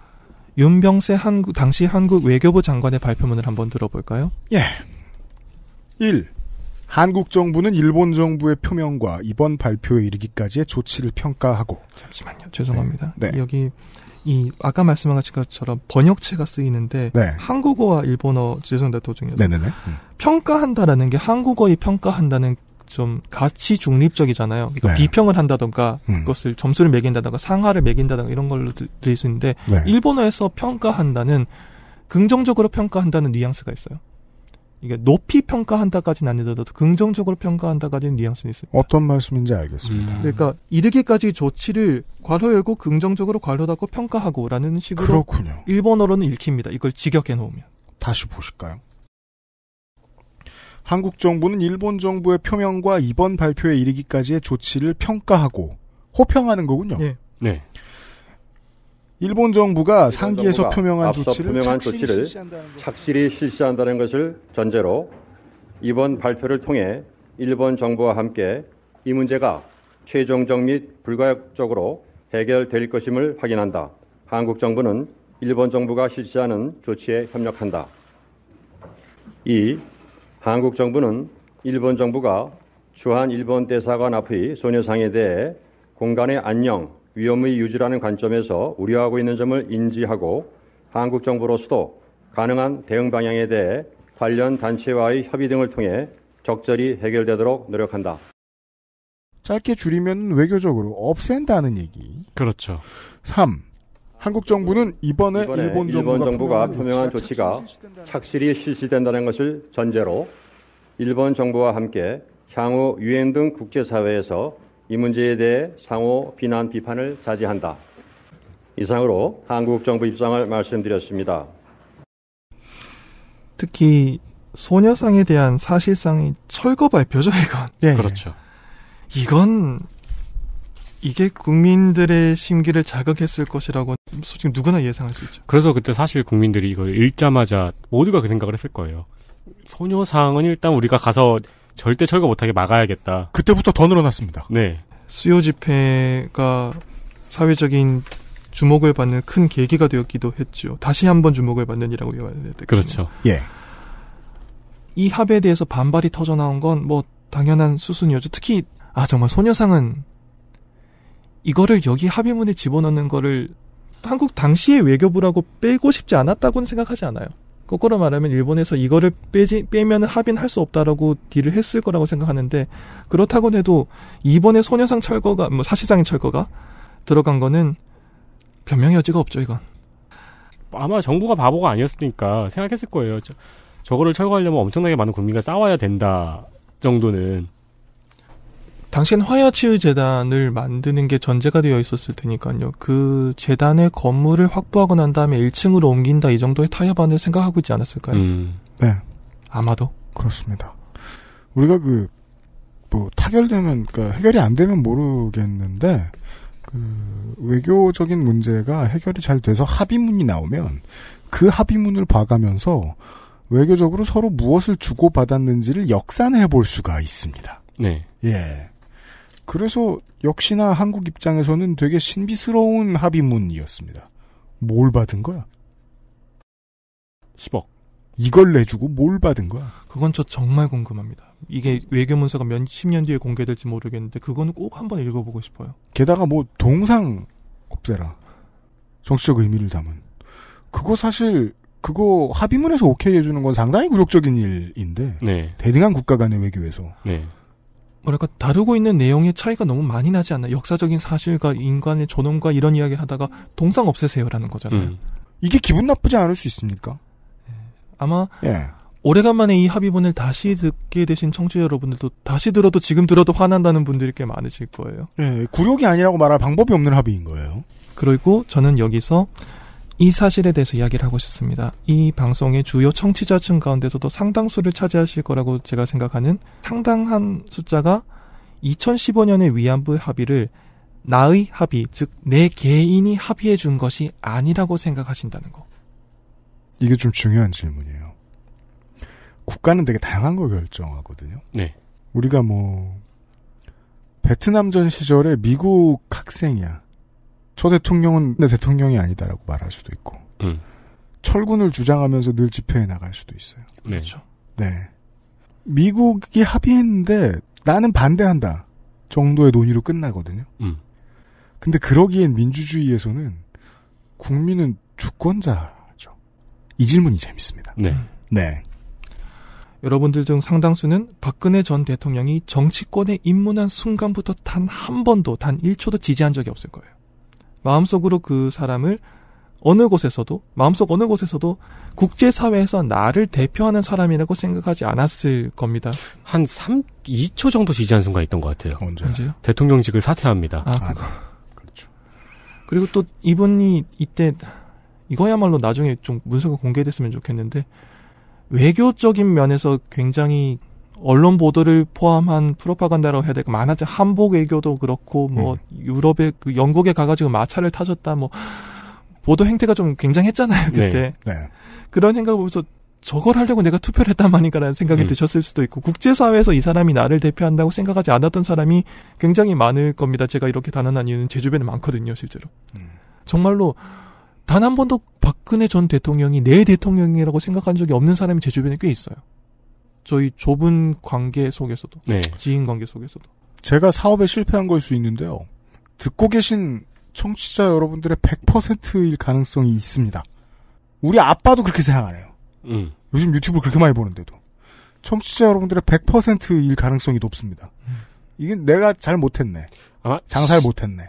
윤병세 한국, 당시 한국 외교부 장관의 발표문을 한번 들어볼까요? 예. 1. 한국 정부는 일본 정부의 표명과 이번 발표에 이르기까지의 조치를 평가하고 잠시만요. 죄송합니다. 네. 네. 여기 이 아까 말씀하신 것처럼 번역체가 쓰이는데 네. 한국어와 일본어 죄송합니다. 도중에 네네네. 네. 음. 평가한다라는 게 한국어의 평가한다는 좀 가치 중립적이잖아요. 그러니까 네. 비평을 한다던가 음. 그것을 점수를 매긴다던가 상하를 매긴다던가 이런 걸로 들릴 수 있는데 네. 일본어에서 평가한다는 긍정적으로 평가한다는 뉘앙스가 있어요. 이게 높이 평가한다까지는 아니더라도 긍정적으로 평가한다까지는 뉘앙스는 있습니다. 어떤 말씀인지 알겠습니다. 음. 그러니까 이르기까지 조치를 괄호 열고 긍정적으로 괄호 닫고 평가하고라는 식으로 그렇군요. 일본어로는 읽힙니다. 이걸 직역해 놓으면. 다시 보실까요? 한국 정부는 일본 정부의 표명과 이번 발표에 이르기까지의 조치를 평가하고 호평하는 거군요. 예. 네. 네. 일본 정부가 일본 상기에서 정부가 표명한 조치를, 표명한 조치를 착실히 실시한다는 것을 전제로 이번 발표를 통해 일본 정부와 함께 이 문제가 최종적 및 불가역적으로 해결될 것임을 확인한다. 한국 정부는 일본 정부가 실시하는 조치에 협력한다. 2. 한국 정부는 일본 정부가 주한 일본 대사관 앞의 소녀상에 대해 공간의 안녕 위험의 유지라는 관점에서 우려하고 있는 점을 인지하고 한국 정부로서도 가능한 대응 방향에 대해 관련 단체와의 협의 등을 통해 적절히 해결되도록 노력한다. 짧게 줄이면 외교적으로 없앤다는 얘기. 그렇죠. 3. 한국 정부는 이번에, 이번에 일본, 일본 정부가, 표명한 조치가 착실히 실시된다는 것을 전제로 일본 정부와 함께 향후 유엔 등 국제사회에서 이 문제에 대해 상호 비난 비판을 자제한다. 이상으로 한국 정부 입장을 말씀드렸습니다. 특히 소녀상에 대한 사실상의 철거 발표죠, 이건. 네. 그렇죠. 이건 이게 국민들의 심기를 자극했을 것이라고 솔직히 누구나 예상할 수 있죠. 그래서 그때 사실 국민들이 이걸 읽자마자 모두가 그 생각을 했을 거예요. 소녀상은 일단 우리가 가서 절대 철거 못하게 막아야겠다. 그때부터 더 늘어났습니다. 네. 수요 집회가 사회적인 주목을 받는 큰 계기가 되었기도 했죠. 다시 한번 주목을 받는 이라고 야 말했죠. 그렇죠. 예. 이 합에 대해서 반발이 터져 나온 건 뭐 당연한 수순이었죠. 특히 아 정말 소녀상은 이거를 여기 합의문에 집어넣는 거를 한국 당시의 외교부라고 빼고 싶지 않았다고는 생각하지 않아요. 거꾸로 말하면 일본에서 이거를 빼지 빼면 합의할 는수 없다라고 딜을 했을 거라고 생각하는데 그렇다고 해도 이번에 소녀상 철거가 뭐 사실상 의 철거가 들어간 거는 변명의 여지가 없죠 이건. 아마 정부가 바보가 아니었으니까 생각했을 거예요. 저, 저거를 철거하려면 엄청나게 많은 국민과 싸워야 된다 정도는 당신 화야치유재단을 만드는 게 전제가 되어 있었을 테니까요. 그 재단의 건물을 확보하고 난 다음에 1층으로 옮긴다 이 정도의 타협안을 생각하고 있지 않았을까요? 음. 네. 아마도. 그렇습니다. 우리가 그, 뭐, 타결되면, 그러니까 해결이 안 되면 모르겠는데, 그, 외교적인 문제가 해결이 잘 돼서 합의문이 나오면, 그 합의문을 봐가면서, 외교적으로 서로 무엇을 주고받았는지를 역산해 볼 수가 있습니다. 네. 예. 그래서 역시나 한국 입장에서는 되게 신비스러운 합의문이었습니다. 뭘 받은 거야? 10억. 이걸 내주고 뭘 받은 거야? 그건 저 정말 궁금합니다. 이게 외교문서가 몇 십 년 뒤에 공개될지 모르겠는데 그거는 꼭 한번 읽어보고 싶어요. 게다가 뭐 동상 없애라. 정치적 의미를 담은. 그거 사실 그거 합의문에서 오케이 해주는 건 상당히 굴욕적인 일인데 네. 대등한 국가 간의 외교에서 네. 뭐랄까 다루고 있는 내용의 차이가 너무 많이 나지 않나 역사적인 사실과 인간의 존엄과 이런 이야기를 하다가 동상 없애세요라는 거잖아요. 음. 이게 기분 나쁘지 않을 수 있습니까? 예. 아마 예. 오래간만에 이 합의본을 다시 듣게 되신 청취자 여러분들도 다시 들어도 지금 들어도 화난다는 분들이 꽤 많으실 거예요. 예, 굴욕이 아니라고 말할 방법이 없는 합의인 거예요. 그리고 저는 여기서 이 사실에 대해서 이야기를 하고 싶습니다. 이 방송의 주요 청취자층 가운데서도 상당수를 차지하실 거라고 제가 생각하는 상당한 숫자가 2 0 1 5년에 위안부 합의를 나의 합의, 즉, 내 개인이 합의해 준 것이 아니라고 생각하신다는 거. 이게 좀 중요한 질문이에요. 국가는 되게 다양한 걸 결정하거든요. 네. 우리가 뭐, 베트남전 시절에 미국 학생이야. 저 대통령은 내 대통령이 아니다라고 말할 수도 있고 음. 철군을 주장하면서 늘 집회에 나갈 수도 있어요. 네. 그렇죠. 네. 미국이 합의했는데 나는 반대한다 정도의 논의로 끝나거든요. 음. 근데 그러기엔 민주주의에서는 국민은 주권자죠. 이 질문이 재밌습니다. 네. 네. 여러분들 중 상당수는 박근혜 전 대통령이 정치권에 입문한 순간부터 단 한 번도 단 1초도 지지한 적이 없을 거예요. 마음속으로 그 사람을 어느 곳에서도 마음속 어느 곳에서도 국제 사회에서 나를 대표하는 사람이라고 생각하지 않았을 겁니다. 한 3, 2초 정도 지지한 순간 있던 것 같아요. 언제요? 대통령직을 사퇴합니다. 아, 아 네. 그렇죠. 그리고 또 이분이 이때 이거야말로 나중에 좀 문서가 공개됐으면 좋겠는데 외교적인 면에서 굉장히 언론 보도를 포함한 프로파간다라고 해야 될까 만화책 한복 외교도 그렇고 뭐 음. 유럽의 그 영국에 가가지고 마차를 타셨다 뭐 보도 행태가 좀 굉장했잖아요 네. 그때 네. 네. 그런 생각을 보면서 저걸 하려고 내가 투표를 했단 말인가라는 생각이 음. 드셨을 수도 있고 국제사회에서 이 사람이 나를 대표한다고 생각하지 않았던 사람이 굉장히 많을 겁니다 제가 이렇게 단언한 이유는 제 주변에 많거든요 실제로 음. 정말로 단 한 번도 박근혜 전 대통령이 내 대통령이라고 생각한 적이 없는 사람이 제 주변에 꽤 있어요. 저희 좁은 관계 속에서도 네. 지인 관계 속에서도 제가 사업에 실패한 걸 수 있는데요. 듣고 계신 청취자 여러분들의 100%일 가능성이 있습니다. 우리 아빠도 그렇게 생각 안 해요. 음. 요즘 유튜브 그렇게 많이 보는데도 청취자 여러분들의 100%일 가능성이 높습니다. 음. 이게 내가 잘 못했네. 아, 장사를 못했네.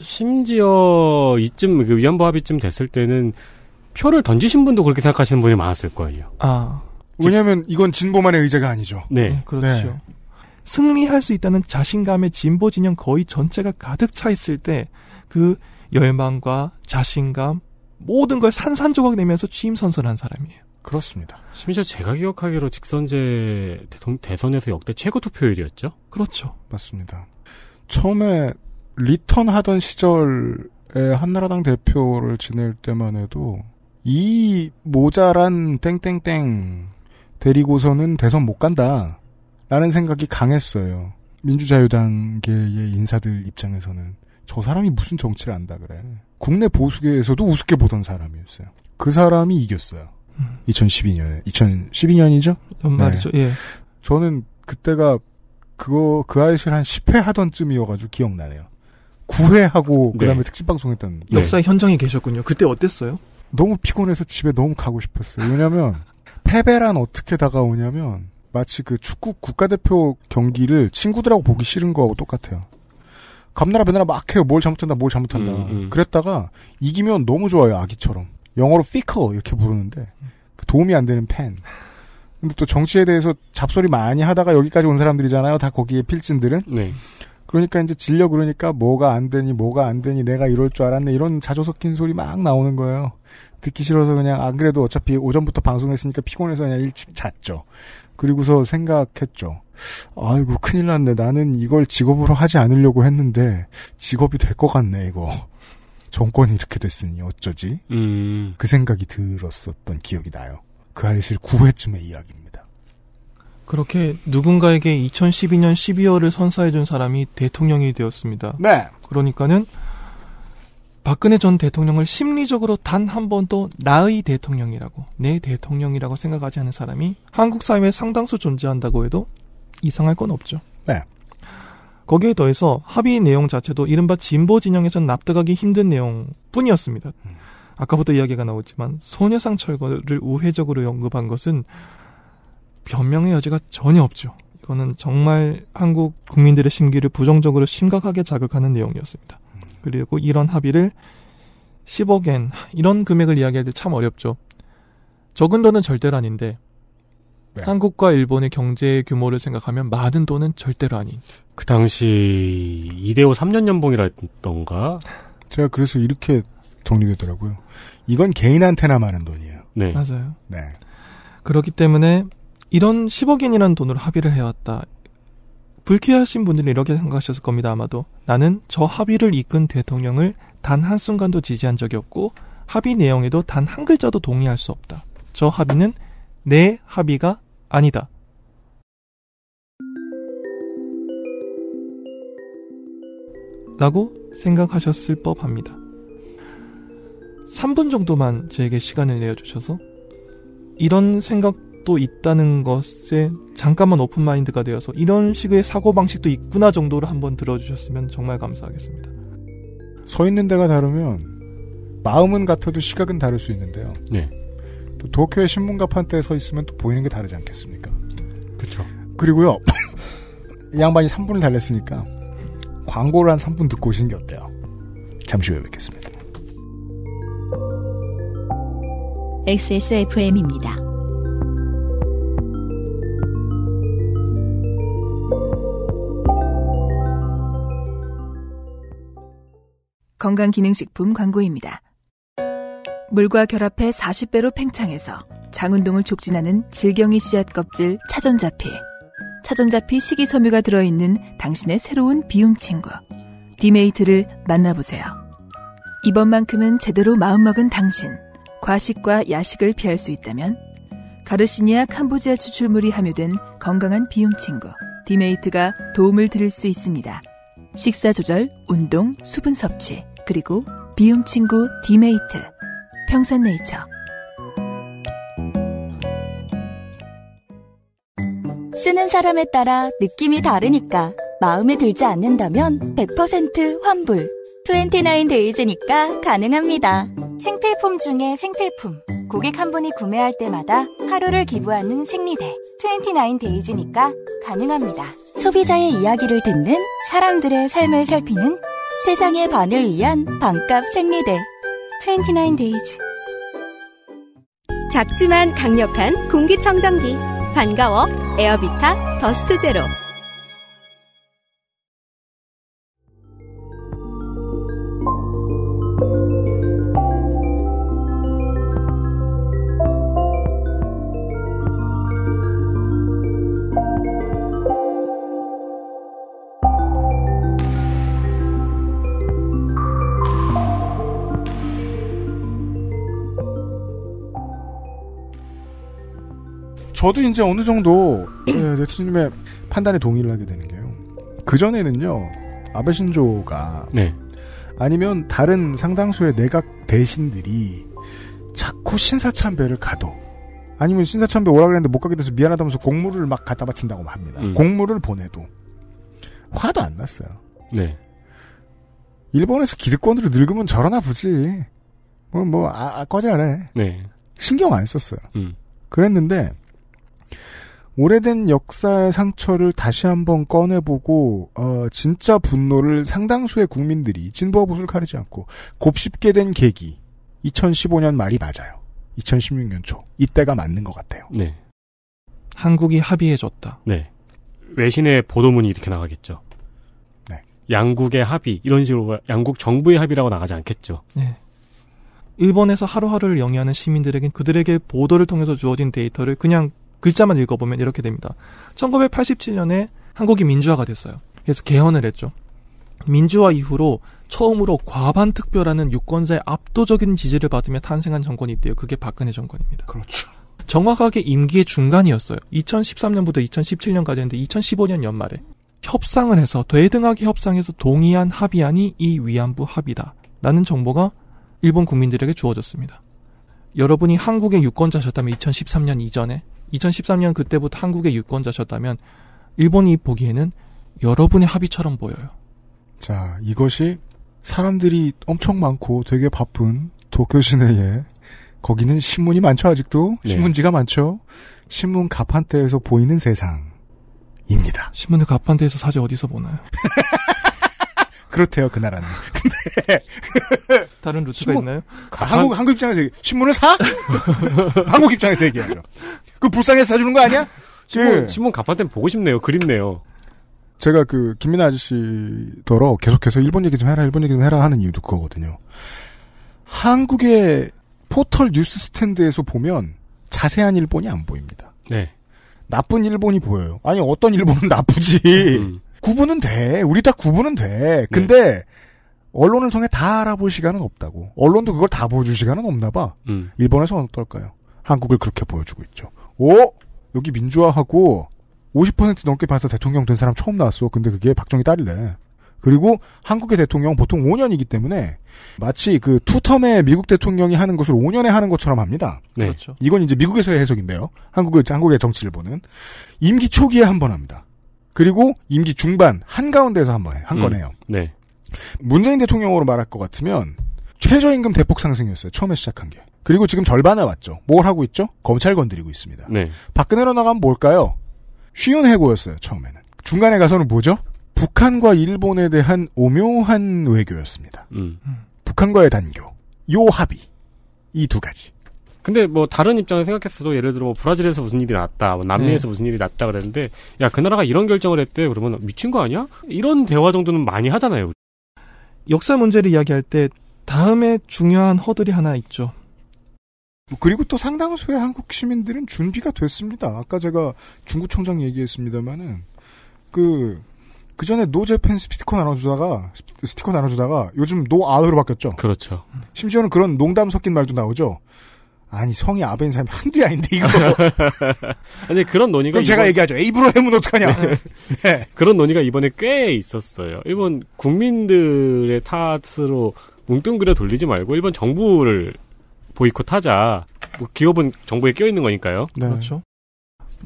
심지어 이쯤 그 위안부 합의쯤 됐을 때는 표를 던지신 분도 그렇게 생각하시는 분이 많았을 거예요. 아. 왜냐하면 이건 진보만의 의제가 아니죠. 네, 음, 그렇죠. 네. 승리할 수 있다는 자신감에 진보 진영 거의 전체가 가득 차 있을 때 그 열망과 자신감 모든 걸 산산조각 내면서 취임 선선한 사람이에요. 그렇습니다. 심지어 제가 기억하기로 직선제 대선에서 역대 최고 투표율이었죠. 그렇죠. 맞습니다. 처음에 리턴 하던 시절에 한나라당 대표를 지낼 때만 해도 이 모자란 땡땡땡 데리고서는 대선 못 간다. 라는 생각이 강했어요. 민주자유당계의 인사들 입장에서는. 저 사람이 무슨 정치를 안다 그래. 국내 보수계에서도 우습게 보던 사람이었어요. 그 사람이 이겼어요. 2012년에. 2012년이죠? 연말이죠, 네. 예. 저는 그때가 그거, 그 아이실 한 10회 하던 쯤이어가지고 기억나네요. 9회 하고, 그 다음에 네. 특집방송 했던. 역사 네. 현장에 계셨군요. 그때 어땠어요? 너무 피곤해서 집에 너무 가고 싶었어요. 왜냐면, 패배란 어떻게 다가오냐면 마치 그 축구 국가대표 경기를 친구들하고 보기 싫은 거하고 똑같아요. 감나라 배나라 막 해요. 뭘 잘못한다, 뭘 잘못한다. 음, 음. 그랬다가 이기면 너무 좋아요, 아기처럼. 영어로 피커 이렇게 부르는데 그 도움이 안 되는 팬. 근데 또 정치에 대해서 잡소리 많이 하다가 여기까지 온 사람들이잖아요. 다 거기에 필진들은. 네. 그러니까 이제 질려 그러니까 뭐가 안 되니 뭐가 안 되니 내가 이럴 줄 알았네 이런 자조 섞인 소리 막 나오는 거예요. 듣기 싫어서 그냥 안 그래도 어차피 오전부터 방송했으니까 피곤해서 그냥 일찍 잤죠. 그리고서 생각했죠. 아이고 큰일 났네. 나는 이걸 직업으로 하지 않으려고 했는데 직업이 될 것 같네 이거. 정권이 이렇게 됐으니 어쩌지? 음. 그 생각이 들었었던 기억이 나요. 그 알실 9회쯤의 이야기입니다. 그렇게 누군가에게 2012년 12월을 선사해준 사람이 대통령이 되었습니다. 네. 그러니까는 박근혜 전 대통령을 심리적으로 단 한 번도 나의 대통령이라고 내 대통령이라고 생각하지 않은 사람이 한국 사회에 상당수 존재한다고 해도 이상할 건 없죠. 네. 거기에 더해서 합의 내용 자체도 이른바 진보 진영에선 납득하기 힘든 내용뿐이었습니다. 음. 아까부터 이야기가 나왔지만 소녀상 철거를 우회적으로 언급한 것은 변명의 여지가 전혀 없죠. 이거는 정말 한국 국민들의 심기를 부정적으로 심각하게 자극하는 내용이었습니다. 그리고 이런 합의를 10억엔 이런 금액을 이야기할 때 참 어렵죠. 적은 돈은 절대로 아닌데 네. 한국과 일본의 경제 규모를 생각하면 많은 돈은 절대로 아닌. 그 당시 이대호 3년 연봉이라던가. 제가 그래서 이렇게 정리되더라고요. 이건 개인한테나 많은 돈이에요. 네. 맞아요. 네. 그렇기 때문에 이런 10억엔이라는 돈으로 합의를 해왔다. 불쾌하신 분들은 이렇게 생각하셨을 겁니다. 아마도 나는 저 합의를 이끈 대통령을 단 한순간도 지지한 적이 없고 합의 내용에도 단 한 글자도 동의할 수 없다. 저 합의는 내 합의가 아니다. 라고 생각하셨을 법합니다. 3분 정도만 저에게 시간을 내어주셔서 이런 생각 또 있다는 것에 잠깐만 오픈마인드가 되어서 이런 식의 사고방식도 있구나 정도를 한번 들어주셨으면 정말 감사하겠습니다. 서 있는 데가 다르면 마음은 같아도 시각은 다를 수 있는데요. 네. 또 도쿄의 신문 가판대에 서 있으면 또 보이는 게 다르지 않겠습니까? 그렇죠. 그리고요. 이 양반이 3분을 달랬으니까 광고를 한 3분 듣고 오시는 게 어때요? 잠시 후에 뵙겠습니다. XSFM입니다. 건강기능식품 광고입니다. 물과 결합해 40배로 팽창해서 장운동을 촉진하는 질경이 씨앗 껍질 차전자피. 차전자피 식이섬유가 들어있는 당신의 새로운 비움 친구. 디메이트를 만나보세요. 이번만큼은 제대로 마음먹은 당신. 과식과 야식을 피할 수 있다면 가르시니아 캄보지아 추출물이 함유된 건강한 비움 친구 디메이트가 도움을 드릴 수 있습니다. 식사 조절, 운동, 수분 섭취, 그리고 비움 친구 디메이트, 평산네이처. 쓰는 사람에 따라 느낌이 다르니까 마음에 들지 않는다면 100% 환불. 29데이즈니까 가능합니다. 생필품 중에 생필품. 고객 한 분이 구매할 때마다 하루를 기부하는 생리대 29데이즈니까 가능합니다. 소비자의 이야기를 듣는 사람들의 삶을 살피는 세상의 반을 위한 반값 생리대 29데이즈 작지만 강력한 공기청정기 반가워 에어비타 더스트 제로 저도 이제 어느 정도 예, 네티즌님의 판단에 동의를 하게 되는 게요. 그 전에는요 아베 신조가 네. 아니면 다른 상당수의 내각 대신들이 자꾸 신사참배를 가도 아니면 신사참배 오라 그랬는데 못 가게 돼서 미안하다면서 공물을 막 갖다 바친다고 합니다. 음. 공물을 보내도 화도 안 났어요. 네. 일본에서 기득권으로 늙으면 저러나 보지. 뭐, 뭐, 아, 아 꺼지라네. 네. 신경 안 썼어요. 음. 그랬는데, 오래된 역사의 상처를 다시 한번 꺼내보고 어, 진짜 분노를 상당수의 국민들이 진보와 보수를 가리지 않고 곱씹게 된 계기 2015년 말이 맞아요. 2016년 초 이때가 맞는 것 같아요. 네. 한국이 합의해줬다. 네. 외신의 보도문이 이렇게 나가겠죠. 네. 양국의 합의 이런 식으로 양국 정부의 합의라고 나가지 않겠죠. 네. 일본에서 하루하루를 영위하는 시민들에겐 그들에게 보도를 통해서 주어진 데이터를 그냥 글자만 읽어보면 이렇게 됩니다. 1987년에 한국이 민주화가 됐어요. 그래서 개헌을 했죠. 민주화 이후로 처음으로 과반 특별하는 유권자의 압도적인 지지를 받으며 탄생한 정권이 있대요. 그게 박근혜 정권입니다. 그렇죠. 정확하게 임기의 중간이었어요. 2013년부터 2017년까지였는데 2015년 연말에 협상을 해서 대등하게 협상해서 동의한 합의안이 이 위안부 합의다라는 정보가 일본 국민들에게 주어졌습니다. 여러분이 한국의 유권자셨다면 2013년 이전에 2013년 그때부터 한국의 유권자셨다면 일본이 보기에는 여러분의 합의처럼 보여요. 자, 이것이 사람들이 엄청 많고 되게 바쁜 도쿄 시내에 거기는 신문이 많죠 아직도 네. 신문지가 많죠 신문 가판대에서 보이는 세상입니다. 신문을 가판대에서 사실 어디서 보나요? 그렇대요 그 나라는. 네. 다른 루트가 신문, 있나요? 아, 한국 한국 입장에서 신문을 사? 한국 입장에서 얘기하죠. 그 불쌍해서 사주는 거 아니야? 신문 그, 신문 가판된 보고 싶네요. 그립네요. 제가 그 김민아 아저씨더러 계속해서 일본 얘기 좀 해라, 일본 얘기 좀 해라 하는 이유도 그거거든요. 한국의 포털 뉴스 스탠드에서 보면 자세한 일본이 안 보입니다. 네. 나쁜 일본이 보여요. 아니 어떤 일본은 나쁘지. 음. 구분은 돼. 우리 다 구분은 돼. 근데 네. 언론을 통해 다 알아볼 시간은 없다고. 언론도 그걸 다 보여줄 시간은 없나 봐. 음. 일본에서는 어떨까요? 한국을 그렇게 보여주고 있죠. 오! 여기 민주화하고 50% 넘게 봐서 대통령 된 사람 처음 나왔어. 근데 그게 박정희 딸이래. 그리고 한국의 대통령 보통 5년이기 때문에 마치 그투텀에 미국 대통령이 하는 것을 5년에 하는 것처럼 합니다. 네. 그렇죠. 이건 이제 미국에서의 해석인데요. 한국의 한국의 정치를 보는 임기 초기에 한 번 합니다. 그리고 임기 중반 한가운데에서 한 번에 한 음. 건해요. 네. 문재인 대통령으로 말할 것 같으면 최저임금 대폭 상승이었어요. 처음에 시작한 게. 그리고 지금 절반에 왔죠. 뭘 하고 있죠? 검찰 건드리고 있습니다. 네. 박근혜로 나가면 뭘까요? 쉬운 해고였어요. 처음에는. 중간에 가서는 뭐죠? 북한과 일본에 대한 오묘한 외교였습니다. 음. 북한과의 단교, 요 합의 이 두 가지. 근데 뭐 다른 입장을 생각했어도 예를 들어 뭐 브라질에서 무슨 일이 났다, 뭐 남미에서 네. 무슨 일이 났다 그랬는데 야 그 나라가 이런 결정을 했대 그러면 미친 거 아니야? 이런 대화 정도는 많이 하잖아요. 역사 문제를 이야기할 때 다음에 중요한 허들이 하나 있죠. 그리고 또 상당수의 한국 시민들은 준비가 됐습니다. 아까 제가 중구청장 얘기했습니다만은 그 그전에 노제팬 스티커 나눠주다가 스티커 나눠주다가 요즘 노아우로 바뀌었죠. 그렇죠. 심지어는 그런 농담 섞인 말도 나오죠. 아니 성이 아베인 사람이 한둘이 아닌데 이거. 아니 그런 논의가 그럼 제가 이번... 얘기하죠. 에이브로 해면 어떡하냐. 네. 네. 그런 논의가 이번에 꽤 있었어요. 일본 국민들의 탓으로 뭉뚱그려 돌리지 말고 일본 정부를 보이콧하자. 뭐 기업은 정부에 껴있는 거니까요. 네. 그렇죠.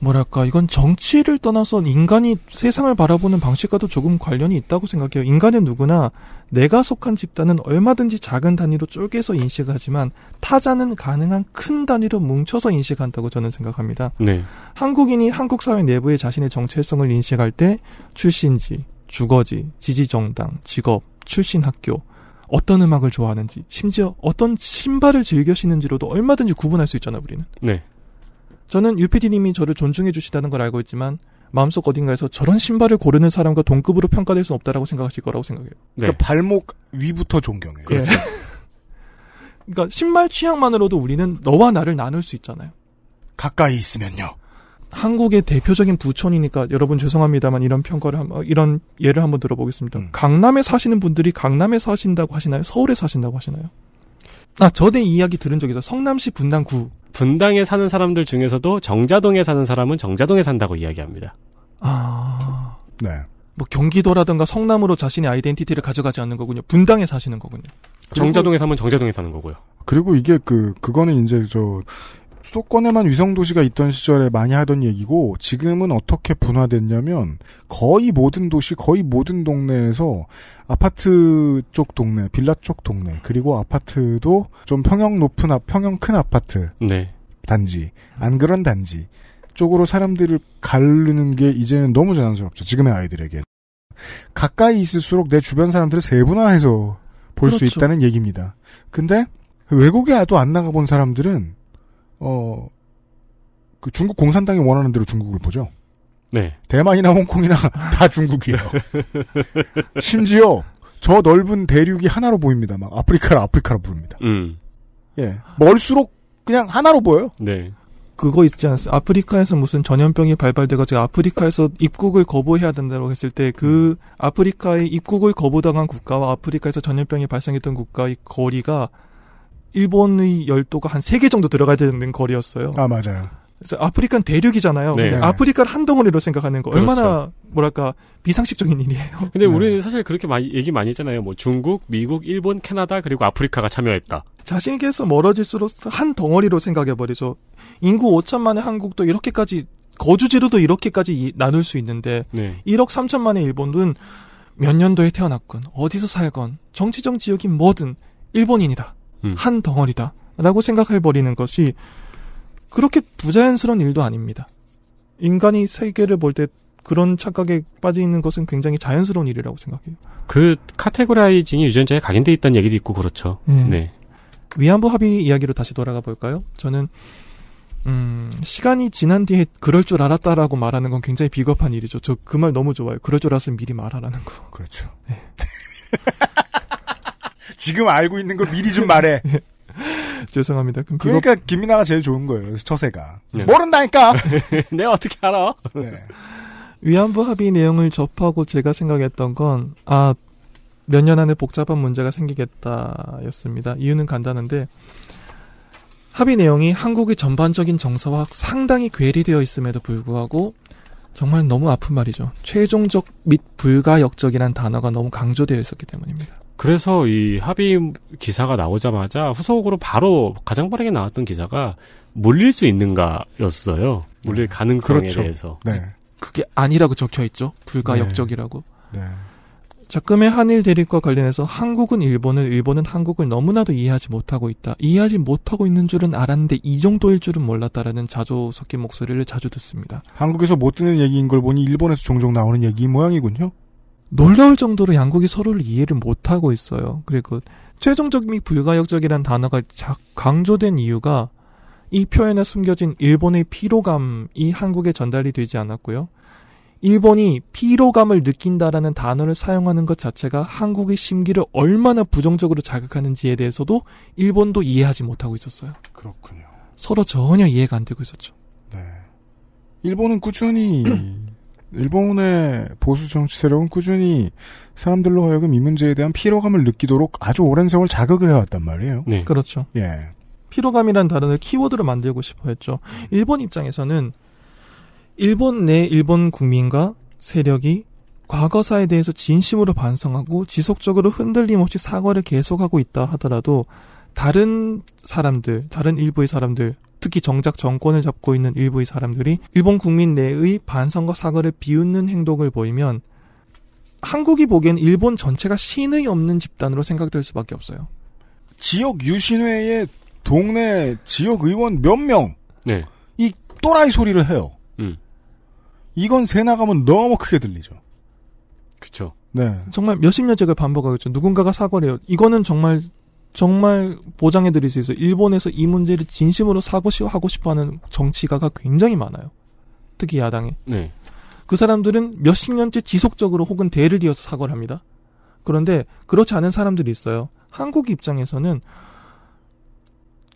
뭐랄까 이건 정치를 떠나서 인간이 세상을 바라보는 방식과도 조금 관련이 있다고 생각해요. 인간은 누구나 내가 속한 집단은 얼마든지 작은 단위로 쪼개서 인식하지만 타자는 가능한 큰 단위로 뭉쳐서 인식한다고 저는 생각합니다. 네. 한국인이 한국 사회 내부의 자신의 정체성을 인식할 때 출신지, 주거지, 지지 정당, 직업, 출신 학교, 어떤 음악을 좋아하는지, 심지어 어떤 신발을 즐겨 신는지로도 얼마든지 구분할 수 있잖아요, 우리는. 네. 저는 유피디님이 저를 존중해 주시다는 걸 알고 있지만 마음속 어딘가에서 저런 신발을 고르는 사람과 동급으로 평가될 수 없다라고 생각하실 거라고 생각해요. 그러니까 네. 그러니까 발목 위부터 존경해요. 그렇죠. 그러니까 신발 취향만으로도 우리는 너와 나를 나눌 수 있잖아요. 가까이 있으면요. 한국의 대표적인 부촌이니까 여러분 죄송합니다만 이런 평가를 한번 어, 이런 예를 한번 들어보겠습니다. 음. 강남에 사시는 분들이 강남에 사신다고 하시나요? 서울에 사신다고 하시나요? 아, 저도 이야기 들은 적 있어. 요 성남시 분당구. 분당에 사는 사람들 중에서도 정자동에 사는 사람은 정자동에 산다고 이야기합니다. 아. 네. 뭐 경기도라든가 성남으로 자신의 아이덴티티를 가져가지 않는 거군요. 분당에 사시는 거군요. 정자동에 사면 정자동에 사는 거고요. 그리고 이게 그 그거는 이제 저 수도권에만 위성도시가 있던 시절에 많이 하던 얘기고 지금은 어떻게 분화됐냐면 거의 모든 도시 거의 모든 동네에서 아파트 쪽 동네 빌라 쪽 동네 그리고 아파트도 좀 평형 높은 앞 아, 평형 큰 아파트 네. 단지 안 그런 단지 쪽으로 사람들을 가르는 게 이제는 너무 자연스럽죠 지금의 아이들에게 가까이 있을수록 내 주변 사람들을 세분화해서 볼수 그렇죠. 있다는 얘기입니다 근데 외국에 와도안 나가본 사람들은 어, 그 중국 공산당이 원하는 대로 중국을 보죠. 네. 대만이나 홍콩이나 다 중국이에요. 심지어 저 넓은 대륙이 하나로 보입니다. 막 아프리카를 아프리카로 부릅니다. 음. 예. 멀수록 그냥 하나로 보여요. 네. 그거 있지 않습니까? 아프리카에서 무슨 전염병이 발발돼가지고 아프리카에서 입국을 거부해야 된다고 했을 때그 음. 아프리카의 입국을 거부당한 국가와 아프리카에서 전염병이 발생했던 국가의 거리가 일본의 열도가 한 세 개 정도 들어가야 되는 거리였어요. 아, 맞아요. 그래서 아프리카는 대륙이잖아요. 네. 네. 아프리카를 한 덩어리로 생각하는 거 얼마나 그렇죠. 뭐랄까 비상식적인 일이에요. 근데 네. 우리는 사실 그렇게 많이 얘기 많이 했잖아요. 뭐 중국, 미국, 일본, 캐나다 그리고 아프리카가 참여했다. 자신에게서 멀어질수록 한 덩어리로 생각해 버리죠. 인구 5천만의 한국도 이렇게까지 거주지로도 이렇게까지 이, 나눌 수 있는데 네. 1억 3천만의 일본은 몇 년도에 태어났건 어디서 살건 정치적 지역이 뭐든 일본인이다. 음. 한 덩어리다라고 생각해버리는 것이 그렇게 부자연스러운 일도 아닙니다. 인간이 세계를 볼 때 그런 착각에 빠져 있는 것은 굉장히 자연스러운 일이라고 생각해요. 그 카테고라이징이 유전자에 각인되어 있다는 얘기도 있고 그렇죠. 네. 네. 위안부 합의 이야기로 다시 돌아가 볼까요? 저는 음, 시간이 지난 뒤에 그럴 줄 알았다라고 말하는 건 굉장히 비겁한 일이죠. 저 그 말 너무 좋아요. 그럴 줄 알았으면 미리 말하라는 거. 그렇죠. 네. 지금 알고 있는 걸 미리 좀 말해. 예. 죄송합니다. 그럼 그러니까 김민아가 제일 좋은 거예요. 처세가 예. 네. 모른다니까. 내가 어떻게 알아? 네. 위안부 합의 내용을 접하고 제가 생각했던 건 아. 몇 년 안에 복잡한 문제가 생기겠다였습니다. 이유는 간단한데 합의 내용이 한국의 전반적인 정서와 상당히 괴리되어 있음에도 불구하고 정말 너무 아픈 말이죠. 최종적 및 불가역적이란 단어가 너무 강조되어 있었기 때문입니다. 그래서 이 합의 기사가 나오자마자 후속으로 바로 가장 빠르게 나왔던 기사가 물릴 수 있는가였어요. 물릴 네. 가능성에 그렇죠. 대해서. 네. 그게 아니라고 적혀 있죠. 불가역적이라고. 네. 네. 작금의 한일 대립과 관련해서 한국은 일본을, 일본은 한국을 너무나도 이해하지 못하고 있다. 이해하지 못하고 있는 줄은 알았는데 이 정도일 줄은 몰랐다라는 자조 섞인 목소리를 자주 듣습니다. 한국에서 못 듣는 얘기인 걸 보니 일본에서 종종 나오는 얘기 모양이군요. 놀라울 정도로 양국이 서로를 이해를 못하고 있어요. 그리고 최종적인 불가역적이라는 단어가 강조된 이유가 이 표현에 숨겨진 일본의 피로감이 한국에 전달이 되지 않았고요. 일본이 피로감을 느낀다라는 단어를 사용하는 것 자체가 한국의 심기를 얼마나 부정적으로 자극하는지에 대해서도 일본도 이해하지 못하고 있었어요. 그렇군요. 서로 전혀 이해가 안 되고 있었죠. 네. 일본은 꾸준히 일본의 보수 정치 세력은 꾸준히 사람들로 하여금 이 문제에 대한 피로감을 느끼도록 아주 오랜 세월 자극을 해왔단 말이에요. 네. 그렇죠. 예. 피로감이란 단어를 키워드로 만들고 싶어 했죠. 일본 입장에서는 일본 내 일본 국민과 세력이 과거사에 대해서 진심으로 반성하고 지속적으로 흔들림 없이 사과를 계속하고 있다 하더라도 다른 사람들, 다른 일부의 사람들, 특히 정작 정권을 잡고 있는 일부의 사람들이 일본 국민 내의 반성과 사과를 비웃는 행동을 보이면 한국이 보기엔 일본 전체가 신의 없는 집단으로 생각될 수밖에 없어요. 지역 유신회의 동네 지역 의원 몇 명. 네. 이 또라이 소리를 해요. 음. 이건 새 나가면 너무 크게 들리죠. 그쵸. 네. 정말 몇십 년째가 반복하겠죠. 누군가가 사과를 해요. 이거는 정말 정말 보장해 드릴 수 있어요. 일본에서 이 문제를 진심으로 사고시하고 싶어 하는 정치가가 굉장히 많아요. 특히 야당에. 네. 그 사람들은 몇 십 년째 지속적으로 혹은 대를 이어서 사과를 합니다. 그런데 그렇지 않은 사람들이 있어요. 한국 입장에서는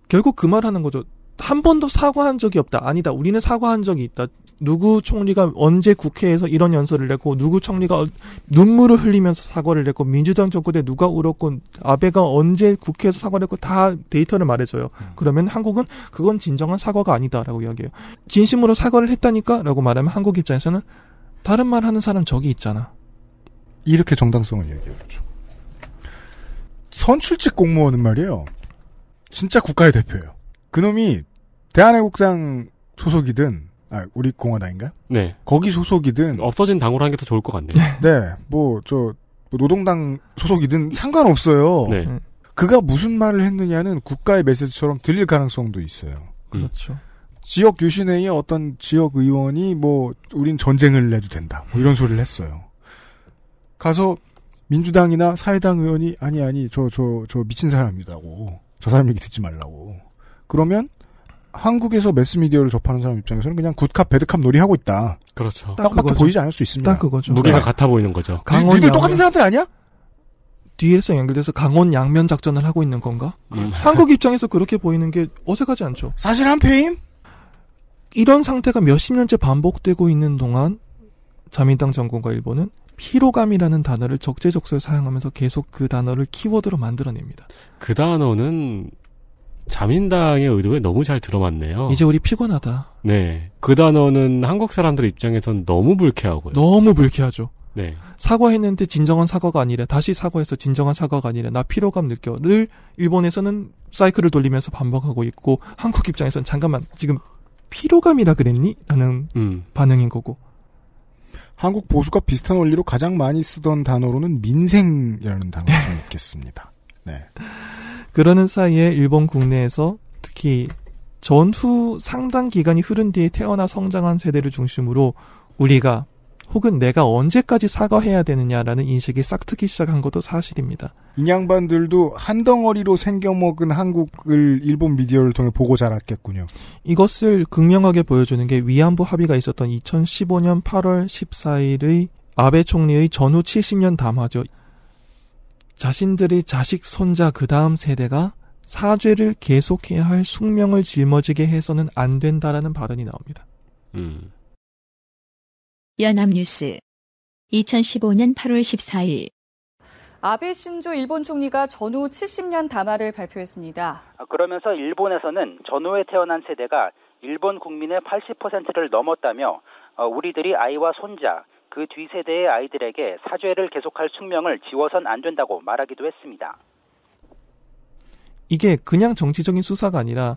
결국 그 말 하는 거죠. 한 번도 사과한 적이 없다. 아니다. 우리는 사과한 적이 있다. 누구 총리가 언제 국회에서 이런 연설을 했고 누구 총리가 눈물을 흘리면서 사과를 했고 민주당 정권 에 누가 울었고 아베가 언제 국회에서 사과를 했고 다 데이터를 말해줘요. 음. 그러면 한국은 그건 진정한 사과가 아니다라고 이야기해요. 진심으로 사과를 했다니까라고 말하면 한국 입장에서는 다른 말 하는 사람 저기 있잖아. 이렇게 정당성을 얘기했죠. 그렇죠? 선출직 공무원은 말이에요. 진짜 국가의 대표예요. 그놈이 대한애국당 소속이든 아, 우리 공화당인가? 네. 거기 소속이든 없어진 당으로 하는 게 더 좋을 것 같네요. 네, 뭐저 뭐 노동당 소속이든 상관없어요. 네. 음. 그가 무슨 말을 했느냐는 국가의 메시지처럼 들릴 가능성도 있어요. 음. 그렇죠. 지역 유신회의 어떤 지역 의원이 뭐 우린 전쟁을 내도 된다 뭐 이런 소리를 했어요. 가서 민주당이나 사회당 의원이 아니 아니 저 저 저 미친 사람이라고 저 사람 얘기 듣지 말라고 그러면 한국에서 매스미디어를 접하는 사람 입장에서는 그냥 굿캅 배드캅 놀이하고 있다. 그렇죠. 딱 보이지 않을 수 있습니다. 딱 그거죠. 무게가 네. 같아 보이는 거죠. 강원 니들 똑같은 사람들 아니야? 뒤에서 연결돼서 강원 양면 작전을 하고 있는 건가? 음. 한국 입장에서 그렇게 보이는 게 어색하지 않죠. 사실 한페임 이런 상태가 몇십 년째 반복되고 있는 동안 자민당 정권과 일본은 피로감이라는 단어를 적재적소에 사용하면서 계속 그 단어를 키워드로 만들어냅니다. 그 단어는 자민당의 의도에 너무 잘 들어맞네요. 이제 우리 피곤하다. 네. 그 단어는 한국 사람들 입장에선 너무 불쾌하고요. 너무 불쾌하죠. 네. 사과했는데 진정한 사과가 아니라 다시 사과해서 진정한 사과가 아니라 나 피로감 느껴를 일본에서는 사이클을 돌리면서 반복하고 있고 한국 입장에선 잠깐만 지금 피로감이라 그랬니? 라는 음. 반응인 거고. 한국 보수가 비슷한 원리로 가장 많이 쓰던 단어로는 민생이라는 단어가 좀 있겠습니다. 네. 그러는 사이에 일본 국내에서 특히 전후 상당 기간이 흐른 뒤에 태어나 성장한 세대를 중심으로 우리가 혹은 내가 언제까지 사과해야 되느냐라는 인식이 싹 트기 시작한 것도 사실입니다. 인양반들도 한 덩어리로 생겨먹은 한국을 일본 미디어를 통해 보고 자랐겠군요. 이것을 극명하게 보여주는 게 위안부 합의가 있었던 2015년 8월 14일의 아베 총리의 전후 70년 담화죠. 자신들이 자식, 손자, 그 다음 세대가 사죄를 계속해야 할 숙명을 짊어지게 해서는 안 된다라는 발언이 나옵니다. 음. 연합뉴스 2015년 8월 14일 아베 신조 일본 총리가 전후 70년 담화를 발표했습니다. 아, 그러면서 일본에서는 전후에 태어난 세대가 일본 국민의 80%를 넘었다며 어, 우리들이 아이와 손자, 그뒤 세대의 아이들에게 사죄를 계속할 숙명을 지워선 안 된다고 말하기도 했습니다. 이게 그냥 정치적인 수사가 아니라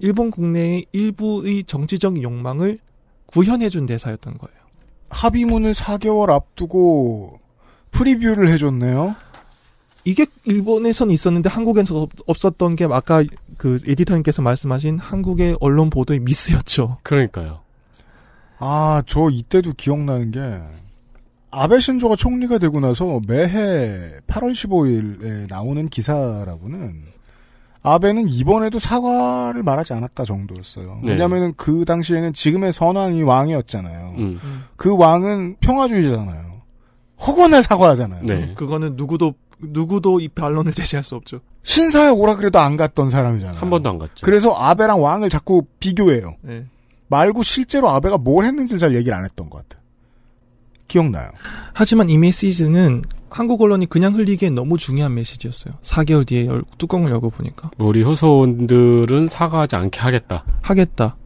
일본 국내의 일부의 정치적 욕망을 구현해준 대사였던 거예요. 합의문을 4개월 앞두고 프리뷰를 해줬네요. 이게 일본에선 있었는데 한국에서 없었던 게 아까 그 에디터님께서 말씀하신 한국의 언론 보도의 미스였죠. 그러니까요. 아, 저 이때도 기억나는 게 아베 신조가 총리가 되고 나서 매해 8월 15일에 나오는 기사라고는 아베는 이번에도 사과를 말하지 않았다 정도였어요. 네. 왜냐면은그 당시에는 지금의 선왕이 왕이었잖아요. 음. 그 왕은 평화주의잖아요 허구나 사과하잖아요. 네. 그거는 누구도 누구도 이 반론을 제시할 수 없죠. 신사에 오라 그래도 안 갔던 사람이잖아요. 한 번도 안 갔죠. 그래서 아베랑 왕을 자꾸 비교해요. 네. 말고 실제로 아베가 뭘 했는지 잘 얘기를 안 했던 것 같아. 요 기억나요. 하지만 이 메시지는 한국 언론이 그냥 흘리기엔 너무 중요한 메시지였어요. 4개월 뒤에 열, 뚜껑을 열고 보니까. 우리 후손들은 사과하지 않게 하겠다. 하겠다.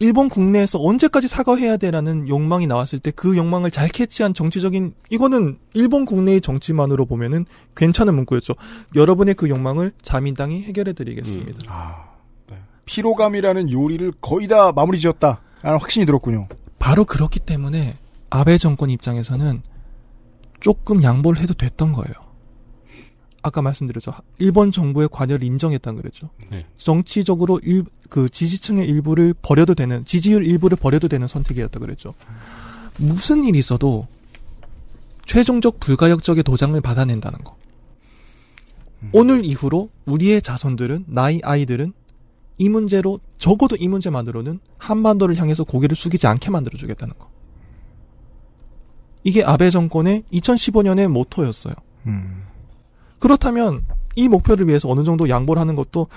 일본 국내에서 언제까지 사과해야 되라는 욕망이 나왔을 때 그 욕망을 잘 캐치한 정치적인 이거는 일본 국내의 정치만으로 보면은 괜찮은 문구였죠. 여러분의 그 욕망을 자민당이 해결해 드리겠습니다. 음. 아. 피로감이라는 요리를 거의 다 마무리 지었다. 라는 확신이 들었군요. 바로 그렇기 때문에 아베 정권 입장에서는 조금 양보를 해도 됐던 거예요. 아까 말씀드렸죠. 일본 정부의 관여를 인정했다는 그랬죠. 네. 정치적으로 일, 그 지지층의 일부를 버려도 되는, 지지율 일부를 버려도 되는 선택이었다 고 그랬죠. 무슨 일이 있어도 최종적 불가역적의 도장을 받아낸다는 거. 음. 오늘 이후로 우리의 자손들은, 나의 아이들은 이 문제로 적어도 이 문제만으로는 한반도를 향해서 고개를 숙이지 않게 만들어주겠다는 거. 이게 아베 정권의 2015년의 모토였어요. 음. 그렇다면 이 목표를 위해서 어느 정도 양보를 하는 것도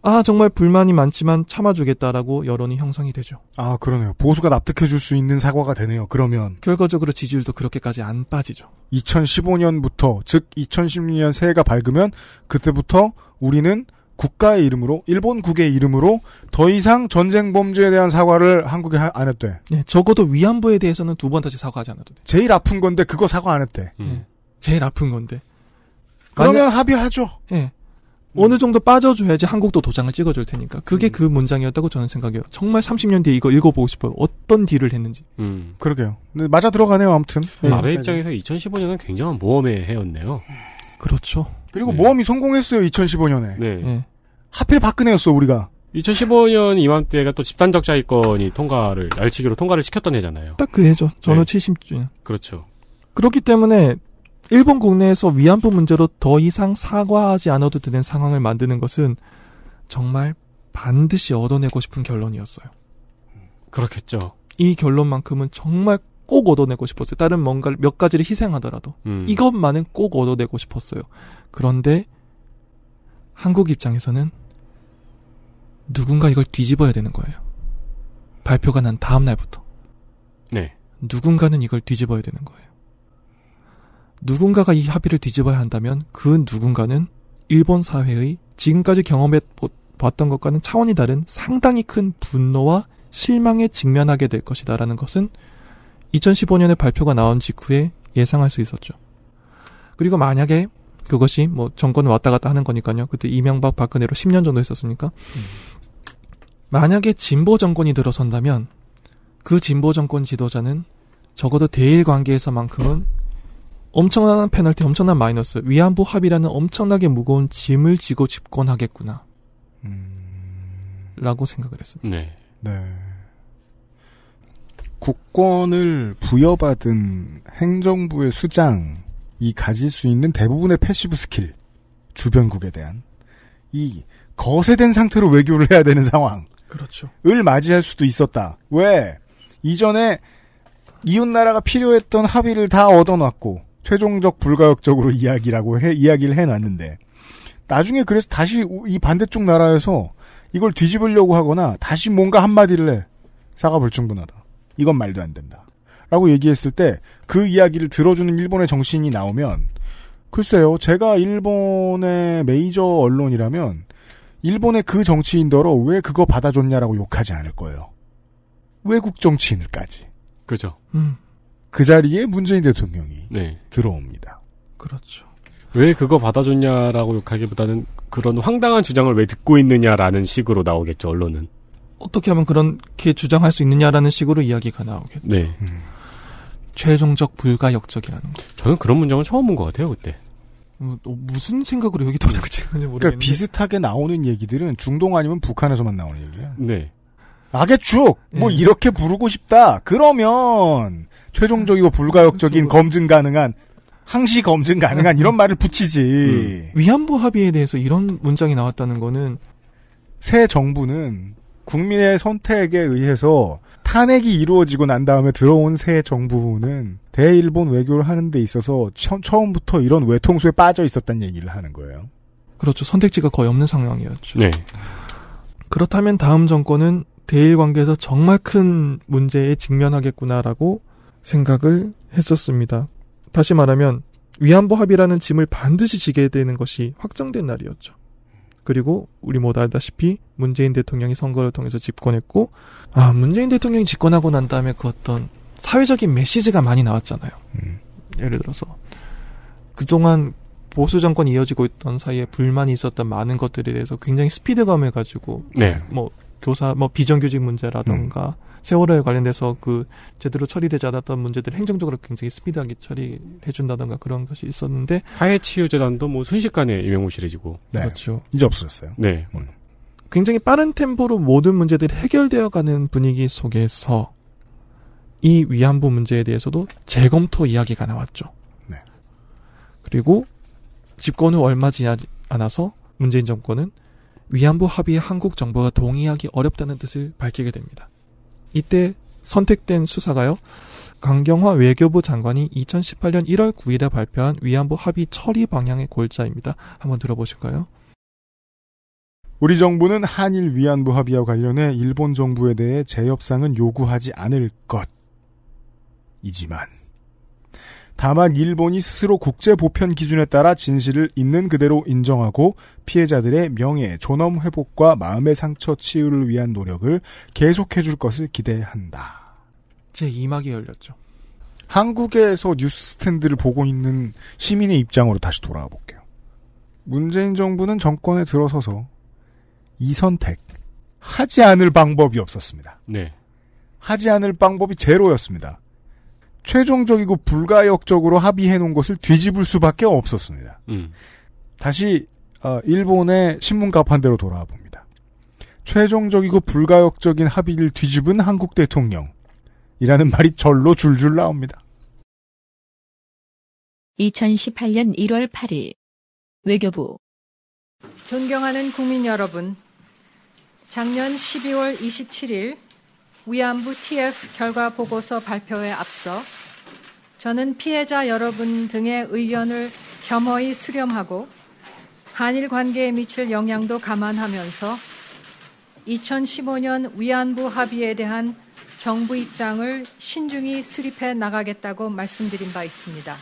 아 정말 불만이 많지만 참아주겠다라고 여론이 형성이 되죠. 아 그러네요. 보수가 납득해줄 수 있는 사과가 되네요. 그러면 결과적으로 지지율도 그렇게까지 안 빠지죠. 2015년부터 즉 2016년 새해가 밝으면 그때부터 우리는 국가의 이름으로 일본국의 이름으로 더 이상 전쟁 범죄에 대한 사과를 한국에 하, 안 했대. 네, 적어도 위안부에 대해서는 두 번 다시 사과하지 않아도 돼. 제일 아픈 건데 그거 사과 안 했대. 음. 네, 제일 아픈 건데. 그러면 만약, 합의하죠. 예. 네. 음. 어느 정도 빠져줘야지 한국도 도장을 찍어줄 테니까. 그게 음. 그 문장이었다고 저는 생각해요. 정말 30년 뒤에 이거 읽어보고 싶어요. 어떤 딜을 했는지. 음. 그러게요. 근데 맞아 들어가네요, 아무튼. 아베 네. 입장에서 2015년은 굉장한 모험의 해였네요. 그렇죠. 그리고 네. 모험이 성공했어요 2015년에. 네. 네. 하필 박근혜였어 우리가. 2015년 이맘때가 또 집단적자이건이 통과를 날치기로 통과를 시켰던 해잖아요. 딱그 해죠. 전후 70주년. 그렇죠. 그렇기 때문에 일본 국내에서 위안부 문제로 더 이상 사과하지 않아도 되는 상황을 만드는 것은 정말 반드시 얻어내고 싶은 결론이었어요. 그렇겠죠. 이 결론만큼은 정말 꼭 얻어내고 싶었어요. 다른 뭔가 를몇 가지를 희생하더라도 음. 이것만은 꼭 얻어내고 싶었어요. 그런데 한국 입장에서는 누군가 이걸 뒤집어야 되는 거예요. 발표가 난 다음 날부터. 네. 누군가는 이걸 뒤집어야 되는 거예요. 누군가가 이 합의를 뒤집어야 한다면 그 누군가는 일본 사회의 지금까지 경험해 봤던 것과는 차원이 다른 상당히 큰 분노와 실망에 직면하게 될 것이다라는 것은 2015년에 발표가 나온 직후에 예상할 수 있었죠. 그리고 만약에 그것이 뭐 정권 왔다 갔다 하는 거니까요. 그때 이명박 박근혜로 10년 정도 했었으니까. 음. 만약에 진보 정권이 들어선다면 그 진보 정권 지도자는 적어도 대일 관계에서만큼은 엄청난 페널티, 엄청난 마이너스, 위안부 합의라는 엄청나게 무거운 짐을 지고 집권하겠구나. 음... 라고 생각을 했습니다. 네. 네. 국권을 부여받은 행정부의 수장이 가질 수 있는 대부분의 패시브 스킬, 주변국에 대한 이 거세된 상태로 외교를 해야 되는 상황. 그렇죠. 을 맞이할 수도 있었다. 왜? 이전에 이웃 나라가 필요했던 합의를 다 얻어놨고 최종적 불가역적으로 이야기라고 해 이야기를 해놨는데 나중에 그래서 다시 이 반대쪽 나라에서 이걸 뒤집으려고 하거나 다시 뭔가 한마디를 해 사과 불충분하다. 이건 말도 안 된다. 라고 얘기했을 때 그 이야기를 들어주는 일본의 정신이 나오면 글쎄요, 제가 일본의 메이저 언론이라면 일본의 그 정치인더러 왜 그거 받아줬냐라고 욕하지 않을 거예요. 외국 정치인을까지. 그죠. 음. 그 자리에 문재인 대통령이 네. 들어옵니다. 그렇죠. 왜 그거 받아줬냐라고 욕하기보다는 그런 황당한 주장을 왜 듣고 있느냐라는 식으로 나오겠죠, 언론은. 어떻게 하면 그렇게 주장할 수 있느냐라는 식으로 이야기가 나오겠죠. 네. 음. 최종적 불가역적이라는 거. 저는 그런 문장은 처음 본 것 같아요 그때. 어, 무슨 생각으로 여기 도착했는지 음. 모르겠는데. 그러니까 비슷하게 나오는 얘기들은 중동 아니면 북한에서만 나오는 얘기예요. 네. 악의 축! 네. 뭐 예. 이렇게 부르고 싶다. 그러면 최종적이고 불가역적인 음. 검증 가능한 항시 검증 가능한 이런 음. 말을 붙이지. 음. 위안부 합의에 대해서 이런 문장이 나왔다는 거는 새 정부는 국민의 선택에 의해서 탄핵이 이루어지고 난 다음에 들어온 새 정부는 대일본 외교를 하는 데 있어서 처, 음부터 이런 외통수에 빠져 있었다는 얘기를 하는 거예요. 그렇죠. 선택지가 거의 없는 상황이었죠. 네. 그렇다면 다음 정권은 대일 관계에서 정말 큰 문제에 직면하겠구나라고 생각을 했었습니다. 다시 말하면 위안부 합의라는 짐을 반드시 지게 되는 것이 확정된 날이었죠. 그리고 우리 모두 알다시피 문재인 대통령이 선거를 통해서 집권했고 아 문재인 대통령이 집권하고 난 다음에 그 어떤 사회적인 메시지가 많이 나왔잖아요. 음. 예를 들어서 그동안 보수 정권이 이어지고 있던 사이에 불만이 있었던 많은 것들에 대해서 굉장히 스피드감을 가지고 네. 뭐 교사 뭐 비정규직 문제라던가 음. 세월호에 관련돼서 그 제대로 처리되지 않았던 문제들 행정적으로 굉장히 스피드하게 처리해준다던가 그런 것이 있었는데 화해치유재단도 뭐 순식간에 유명무실해지고 네. 그렇죠. 이제 없어졌어요. 네. 음. 굉장히 빠른 템포로 모든 문제들이 해결되어가는 분위기 속에서 이 위안부 문제에 대해서도 재검토 이야기가 나왔죠. 네. 그리고 집권 후 얼마 지나지 않아서 문재인 정권은 위안부 합의에 한국 정부가 동의하기 어렵다는 뜻을 밝히게 됩니다. 이때 선택된 수사가요. 강경화 외교부 장관이 2018년 1월 9일에 발표한 위안부 합의 처리 방향의 골자입니다. 한번 들어보실까요? 우리 정부는 한일 위안부 합의와 관련해 일본 정부에 대해 재협상은 요구하지 않을 것. 이지만 다만 일본이 스스로 국제 보편 기준에 따라 진실을 있는 그대로 인정하고 피해자들의 명예, 존엄 회복과 마음의 상처 치유를 위한 노력을 계속해 줄 것을 기대한다. 제 2막이 열렸죠. 한국에서 뉴스 스탠드를 보고 있는 시민의 입장으로 다시 돌아와 볼게요. 문재인 정부는 정권에 들어서서 이 선택 하지 않을 방법이 없었습니다. 네. 하지 않을 방법이 제로였습니다. 최종적이고 불가역적으로 합의해 놓은 것을 뒤집을 수밖에 없었습니다. 음. 다시 어, 일본의 신문 가판대로 돌아와 봅니다. 최종적이고 불가역적인 합의를 뒤집은 한국 대통령이라는 말이 절로 줄줄 나옵니다. 2018년 1월 8일 외교부 존경하는 국민 여러분, 작년 12월 27일 위안부 TF 결과 보고서 발표에 앞서 저는 피해자 여러분 등의 의견을 겸허히 수렴하고 한일 관계에 미칠 영향도 감안하면서 2015년 위안부 합의에 대한 정부 입장을 신중히 수립해 나가겠다고 말씀드린 바 있습니다.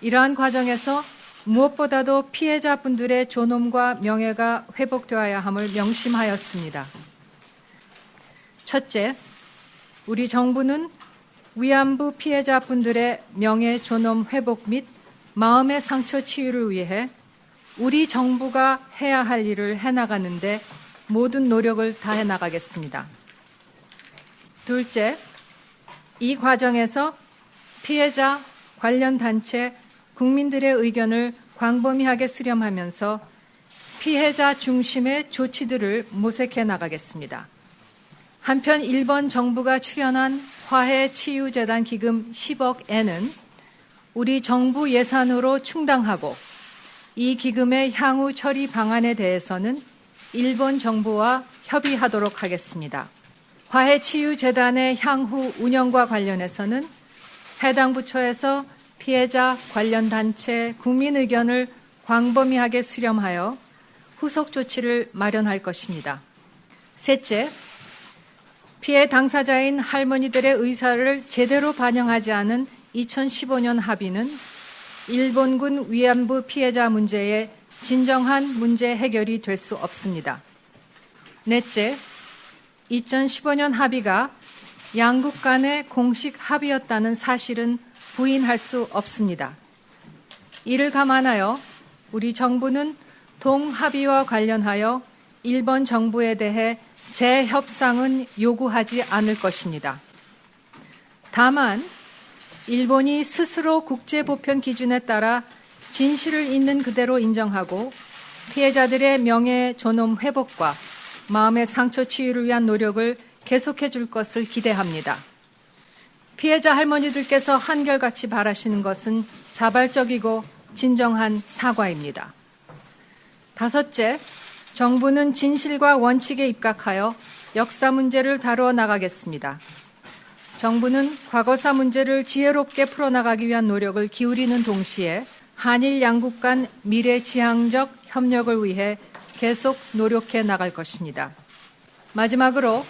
이러한 과정에서 무엇보다도 피해자분들의 존엄과 명예가 회복되어야 함을 명심하였습니다. 첫째, 우리 정부는 위안부 피해자분들의 명예 존엄 회복 및 마음의 상처 치유를 위해 우리 정부가 해야 할 일을 해나가는데 모든 노력을 다해 나가겠습니다. 둘째, 이 과정에서 피해자 관련 단체 국민들의 의견을 광범위하게 수렴하면서 피해자 중심의 조치들을 모색해 나가겠습니다. 한편 일본 정부가 출연한 화해 치유재단 기금 10억엔은 우리 정부 예산으로 충당하고 이 기금의 향후 처리 방안에 대해서는 일본 정부와 협의하도록 하겠습니다. 화해 치유재단의 향후 운영과 관련해서는 해당 부처에서 피해자 관련 단체 국민 의견을 광범위하게 수렴하여 후속 조치를 마련할 것입니다. 셋째, 피해 당사자인 할머니들의 의사를 제대로 반영하지 않은 2015년 합의는 일본군 위안부 피해자 문제에 진정한 문제 해결이 될 수 없습니다. 넷째, 2015년 합의가 양국 간의 공식 합의였다는 사실은 부인할 수 없습니다. 이를 감안하여 우리 정부는 동합의와 관련하여 일본 정부에 대해 재협상은 요구하지 않을 것입니다. 다만 일본이 스스로 국제 보편 기준에 따라 진실을 있는 그대로 인정하고 피해자들의 명예 존엄 회복과 마음의 상처 치유를 위한 노력을 계속해 줄 것을 기대합니다. 피해자 할머니들께서 한결같이 바라시는 것은 자발적이고 진정한 사과입니다. 다섯째, 정부는 진실과 원칙에 입각하여 역사 문제를 다루어 나가겠습니다. 정부는 과거사 문제를 지혜롭게 풀어나가기 위한 노력을 기울이는 동시에 한일 양국 간 미래 지향적 협력을 위해 계속 노력해 나갈 것입니다. 마지막으로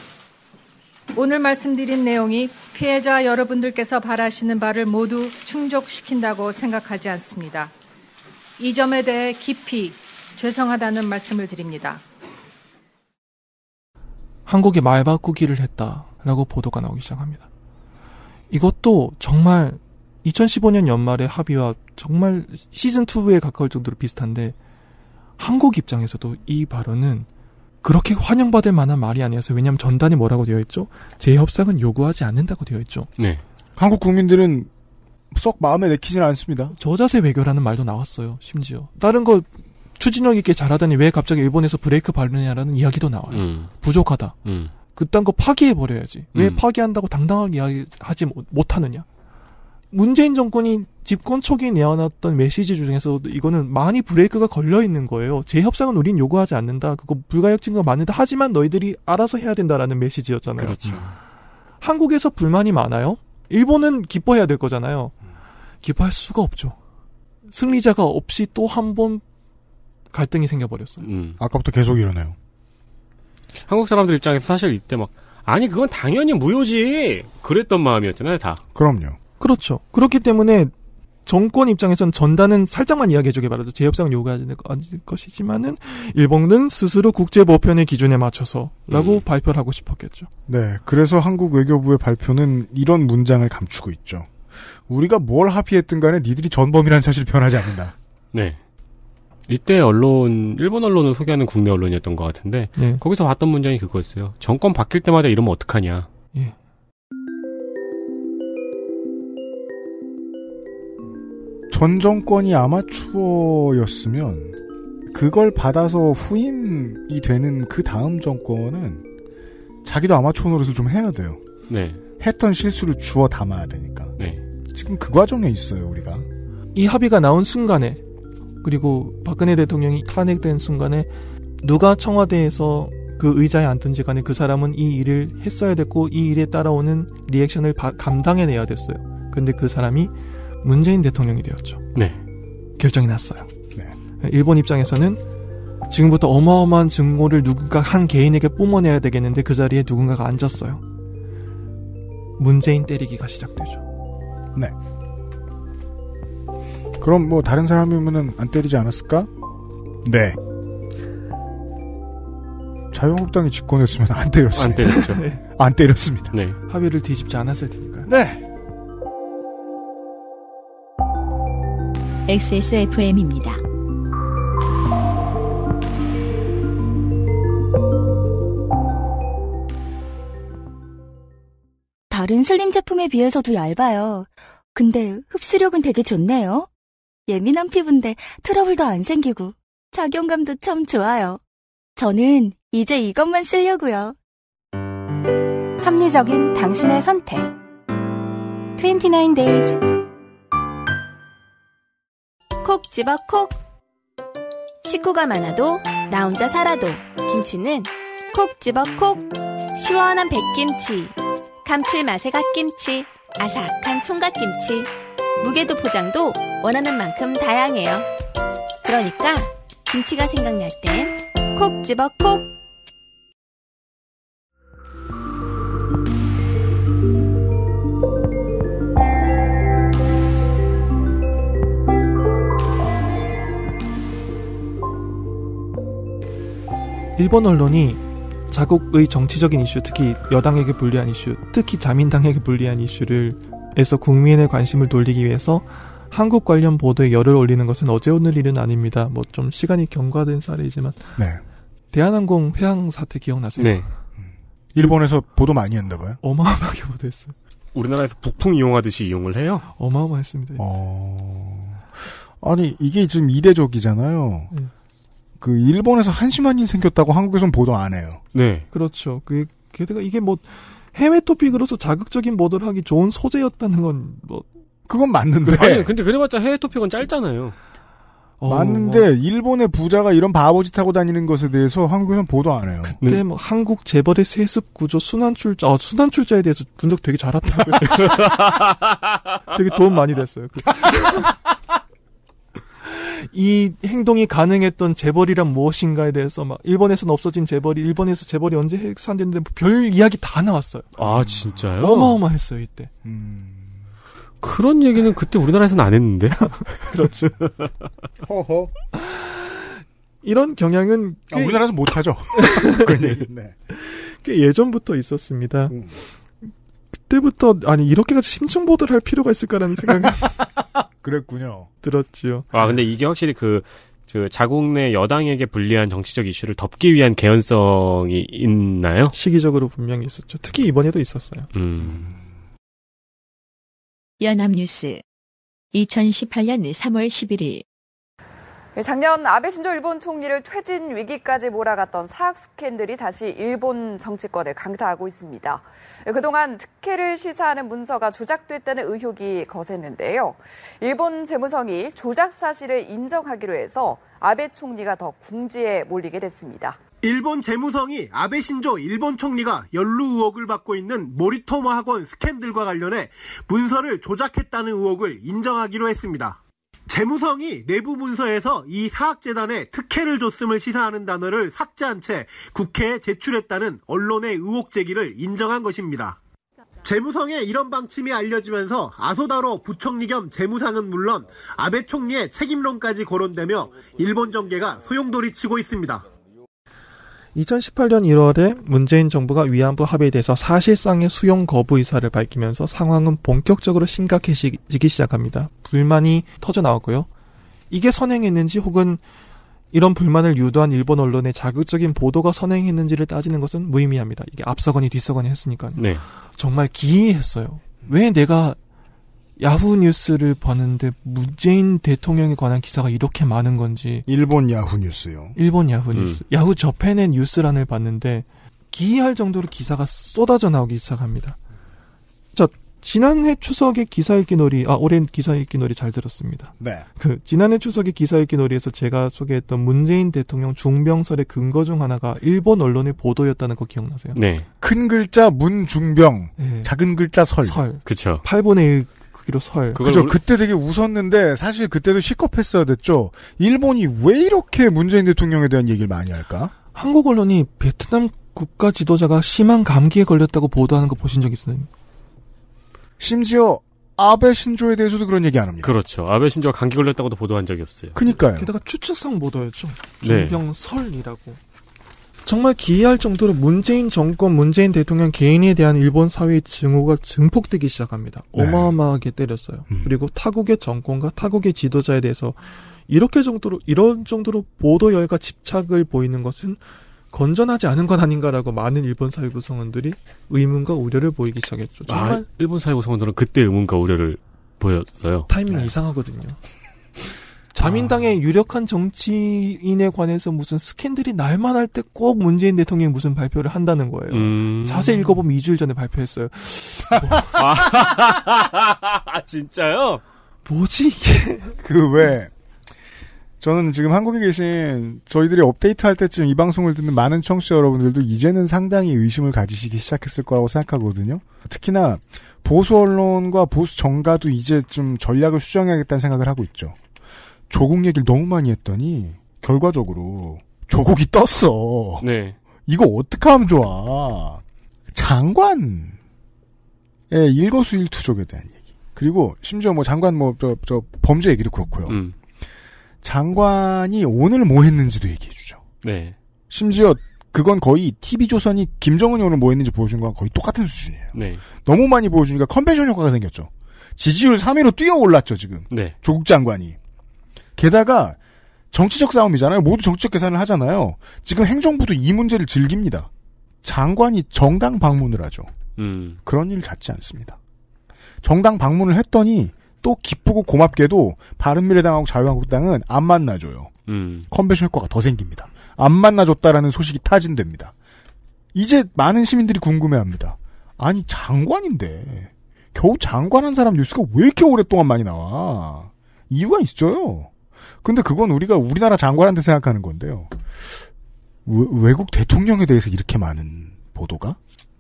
오늘 말씀드린 내용이 피해자 여러분들께서 바라시는 바를 모두 충족시킨다고 생각하지 않습니다. 이 점에 대해 깊이 죄송하다는 말씀을 드립니다. 한국이 말 바꾸기를 했다라고 보도가 나오기 시작합니다. 이것도 정말 2015년 연말의 합의와 정말 시즌2에 가까울 정도로 비슷한데 한국 입장에서도 이 발언은 그렇게 환영받을 만한 말이 아니어서 왜냐하면 전단이 뭐라고 되어 있죠? 재협상은 요구하지 않는다고 되어 있죠. 네. 한국 국민들은 썩 마음에 내키지는 않습니다. 저자세 외교라는 말도 나왔어요. 심지어 다른 거 추진력 있게 잘하더니 왜 갑자기 일본에서 브레이크 밟느냐라는 이야기도 나와요. 음. 부족하다. 음. 그딴 거 파기해버려야지. 왜 음. 파기한다고 당당하게 이야기하지 못하느냐. 문재인 정권이 집권 초기에 내어놨던 메시지 중에서도 이거는 많이 브레이크가 걸려 있는 거예요. 재협상은 우린 요구하지 않는다. 그거 불가역증거 맞는다. 하지만 너희들이 알아서 해야 된다라는 메시지였잖아요. 그렇죠. 음. 한국에서 불만이 많아요. 일본은 기뻐해야 될 거잖아요. 음. 기뻐할 수가 없죠. 승리자가 없이 또한번 갈등이 생겨버렸어요. 음. 아까부터 계속 이러네요. 한국 사람들 입장에서 사실 이때 막 아니 그건 당연히 무효지 그랬던 마음이었잖아요 다. 그럼요. 그렇죠. 그렇기 때문에 정권 입장에선 전단은 살짝만 이야기해주길 바라죠. 제협상을 요구하는 것이지만은 일본은 스스로 국제 보편의 기준에 맞춰서라고 음. 발표를 하고 싶었겠죠. 네, 그래서 한국 외교부의 발표는 이런 문장을 감추고 있죠. 우리가 뭘 합의했든 간에 니들이 전범이라는 사실을 변하지 않는다. 네. 이때 언론 일본 언론을 소개하는 국내 언론이었던 것 같은데 예. 거기서 봤던 문장이 그거였어요. 정권 바뀔 때마다 이러면 어떡하냐. 예. 전 정권이 아마추어였으면 그걸 받아서 후임이 되는 그 다음 정권은 자기도 아마추어 노릇을 좀 해야 돼요. 네. 했던 실수를 주워 담아야 되니까. 네. 지금 그 과정에 있어요, 우리가. 이 합의가 나온 순간에 그리고 박근혜 대통령이 탄핵된 순간에 누가 청와대에서 그 의자에 앉든지 간에 그 사람은 이 일을 했어야 됐고 이 일에 따라오는 리액션을 바, 감당해내야 됐어요. 근데 그 사람이 문재인 대통령이 되었죠. 네. 결정이 났어요. 네. 일본 입장에서는 지금부터 어마어마한 증거를 누군가 한 개인에게 뿜어내야 되겠는데 그 자리에 누군가가 앉았어요. 문재인 때리기가 시작되죠. 네. 그럼 뭐 다른 사람이면은 안 때리지 않았을까? 네. 자유한국당이 집권했으면 안 때렸습니다. 안 때렸죠. 네. 안 때렸습니다. 네. 합의를 뒤집지 않았을 테니까. 네. XSFM입니다. 다른 슬림 제품에 비해서도 얇아요. 근데 흡수력은 되게 좋네요. 예민한 피부인데 트러블도 안 생기고 착용감도 참 좋아요. 저는 이제 이것만 쓰려고요. 합리적인 당신의 선택. 29 days. 콕 집어 콕. 식구가 많아도 나 혼자 살아도 김치는 콕 집어 콕. 시원한 백김치. 감칠맛의 갓김치. 아삭한 총각김치. 무게도 포장도 원하는 만큼 다양해요. 그러니까 김치가 생각날 땐 콕 집어 콕! 일본 언론이 자국의 정치적인 이슈, 특히 여당에게 불리한 이슈, 특히 자민당에게 불리한 이슈를 에서 국민의 관심을 돌리기 위해서 한국 관련 보도에 열을 올리는 것은 어제 오늘 일은 아닙니다. 뭐 좀 시간이 경과된 사례이지만 네. 대한항공 회항 사태 기억나세요? 네. 음. 일본에서 보도 많이 했나 봐요. 어마어마하게 보도했어요. 우리나라에서 북풍 이용하듯이 이용을 해요? 어마어마했습니다. 어... 아니 이게 지금 이례적이잖아요. 네. 그 일본에서 한심한 일 생겼다고 한국에서는 보도 안 해요. 네. 그렇죠. 그 게다가 이게 뭐 해외 토픽으로서 자극적인 보도를 하기 좋은 소재였다는 건 뭐 그건 맞는데. 아니 근데 그래봤자 해외 토픽은 짧잖아요. 어, 맞는데 뭐. 일본의 부자가 이런 바보짓 하고 다니는 것에 대해서 한국에서는 보도 안 해요. 그때 네. 뭐 한국 재벌의 세습 구조 순환 출자 아, 순환 출자에 대해서 분석 되게 잘했다고 되게 도움 많이 됐어요. 그이 행동이 가능했던 재벌이란 무엇인가에 대해서 막 일본에서는 없어진 재벌이 일본에서 재벌이 언제 해산됐는데 뭐 별 이야기 다 나왔어요. 아 진짜요? 어마어마했어요 이때. 음... 그런 얘기는 그때 우리나라에서는 안 했는데. 그렇죠. 허허. 이런 경향은 아, 우리나라에서 못하죠. 네. 네. 꽤 예전부터 있었습니다. 음. 그때부터 아니 이렇게까지 심층 보도를 할 필요가 있을까라는 생각이 그랬군요. 들었지요. 아 근데 이게 확실히 그, 그 자국 내 여당에게 불리한 정치적 이슈를 덮기 위한 개연성이 있나요? 시기적으로 분명히 있었죠. 특히 이번에도 있었어요. 음. 연합뉴스 2018년 3월 11일 네, 작년 아베 신조 일본 총리를 퇴진 위기까지 몰아갔던 사학 스캔들이 다시 일본 정치권을 강타하고 있습니다. 네, 그동안 특혜를 시사하는 문서가 조작됐다는 의혹이 거셌는데요. 일본 재무성이 조작 사실을 인정하기로 해서 아베 총리가 더 궁지에 몰리게 됐습니다. 일본 재무성이 아베 신조 일본 총리가 연루 의혹을 받고 있는 모리토마 학원 스캔들과 관련해 문서를 조작했다는 의혹을 인정하기로 했습니다. 재무성이 내부 문서에서 이 사학재단에 특혜를 줬음을 시사하는 단어를 삭제한 채 국회에 제출했다는 언론의 의혹 제기를 인정한 것입니다. 재무성의 이런 방침이 알려지면서 아소다로 부총리 겸 재무상은 물론 아베 총리의 책임론까지 거론되며 일본 정계가 소용돌이치고 있습니다. 2018년 1월에 문재인 정부가 위안부 합의에 대해서 사실상의 수용 거부 의사를 밝히면서 상황은 본격적으로 심각해지기 시작합니다. 불만이 터져 나왔고요. 이게 선행했는지 혹은 이런 불만을 유도한 일본 언론의 자극적인 보도가 선행했는지를 따지는 것은 무의미합니다. 이게 앞서거니 뒤서거니 했으니까 네. 정말 기이했어요. 왜 내가 야후 뉴스를 봤는데 문재인 대통령에 관한 기사가 이렇게 많은 건지 일본 야후 뉴스요. 일본 야후 음. 뉴스. 야후 접해낸 뉴스란을 봤는데 기이할 정도로 기사가 쏟아져 나오기 시작합니다. 자, 지난해 추석에 기사 읽기 놀이, 아, 올해는 기사 읽기 놀이 잘 들었습니다. 네. 그, 지난해 추석에 기사 읽기 놀이에서 제가 소개했던 문재인 대통령 중병설의 근거 중 하나가 일본 언론의 보도였다는 거 기억나세요? 네. 큰 글자 문중병, 네. 작은 글자 설. 설. 그쵸. 8분의 1 크기로 설. 그죠. 우 그때 되게 웃었는데 사실 그때도 실컷했어야 됐죠. 일본이 왜 이렇게 문재인 대통령에 대한 얘기를 많이 할까? 한국 언론이 베트남 국가 지도자가 심한 감기에 걸렸다고 보도하는 거 보신 적 있어요? 심지어 아베 신조에 대해서도 그런 얘기 안 합니다. 그렇죠. 아베 신조가 감기 걸렸다고도 보도한 적이 없어요. 그니까요. 게다가 추측성 보도였죠. 네. 중병설이라고. 네. 정말 기이할 정도로 문재인 정권, 문재인 대통령 개인에 대한 일본 사회의 증오가 증폭되기 시작합니다. 네. 어마어마하게 때렸어요. 음. 그리고 타국의 정권과 타국의 지도자에 대해서 이렇게 정도로 이런 정도로 보도 열과 집착을 보이는 것은 건전하지 않은 건 아닌가라고 많은 일본 사회 구성원들이 의문과 우려를 보이기 시작했죠. 아, 정말 아, 일본 사회 구성원들은 그때 의문과 우려를 보였어요. 타이밍이 네. 이상하거든요. 자민당의 아. 유력한 정치인에 관해서 무슨 스캔들이 날만 할때 꼭 문재인 대통령이 무슨 발표를 한다는 거예요. 음. 자세히 읽어보면 2주일 전에 발표했어요. 아, 진짜요? 뭐지 이게? 그 왜? 저는 지금 한국에 계신 저희들이 업데이트 할 때쯤 이 방송을 듣는 많은 청취자 여러분들도 이제는 상당히 의심을 가지시기 시작했을 거라고 생각하거든요. 특히나 보수 언론과 보수 정가도 이제 좀 전략을 수정해야겠다는 생각을 하고 있죠. 조국 얘기를 너무 많이 했더니 결과적으로 조국이 떴어. 네. 이거 어떻게 하면 좋아? 장관의 예, 일거수일투족에 대한 얘기. 그리고 심지어 뭐 장관 뭐저 저 범죄 얘기도 그렇고요. 음. 장관이 오늘 뭐 했는지도 얘기해 주죠. 네. 심지어 그건 거의 TV조선이 김정은이 오늘 뭐 했는지 보여준 거랑 거의 똑같은 수준이에요. 네. 너무 많이 보여주니까 컨벤션 효과가 생겼죠. 지지율 3위로 뛰어 올랐죠, 지금. 네. 조국 장관이. 게다가 정치적 싸움이잖아요. 모두 정치적 계산을 하잖아요. 지금 행정부도 이 문제를 즐깁니다. 장관이 정당 방문을 하죠. 음. 그런 일 같지 않습니다. 정당 방문을 했더니 또 기쁘고 고맙게도 바른미래당하고 자유한국당은 안 만나줘요. 음. 컨벤션 효과가 더 생깁니다. 안 만나줬다라는 소식이 타진됩니다. 이제 많은 시민들이 궁금해합니다. 아니 장관인데 겨우 장관한 사람 뉴스가 왜 이렇게 오랫동안 많이 나와? 이유가 있어요. 근데 그건 우리가 우리나라 장관한테 생각하는 건데요. 외, 국 대통령에 대해서 이렇게 많은 보도가?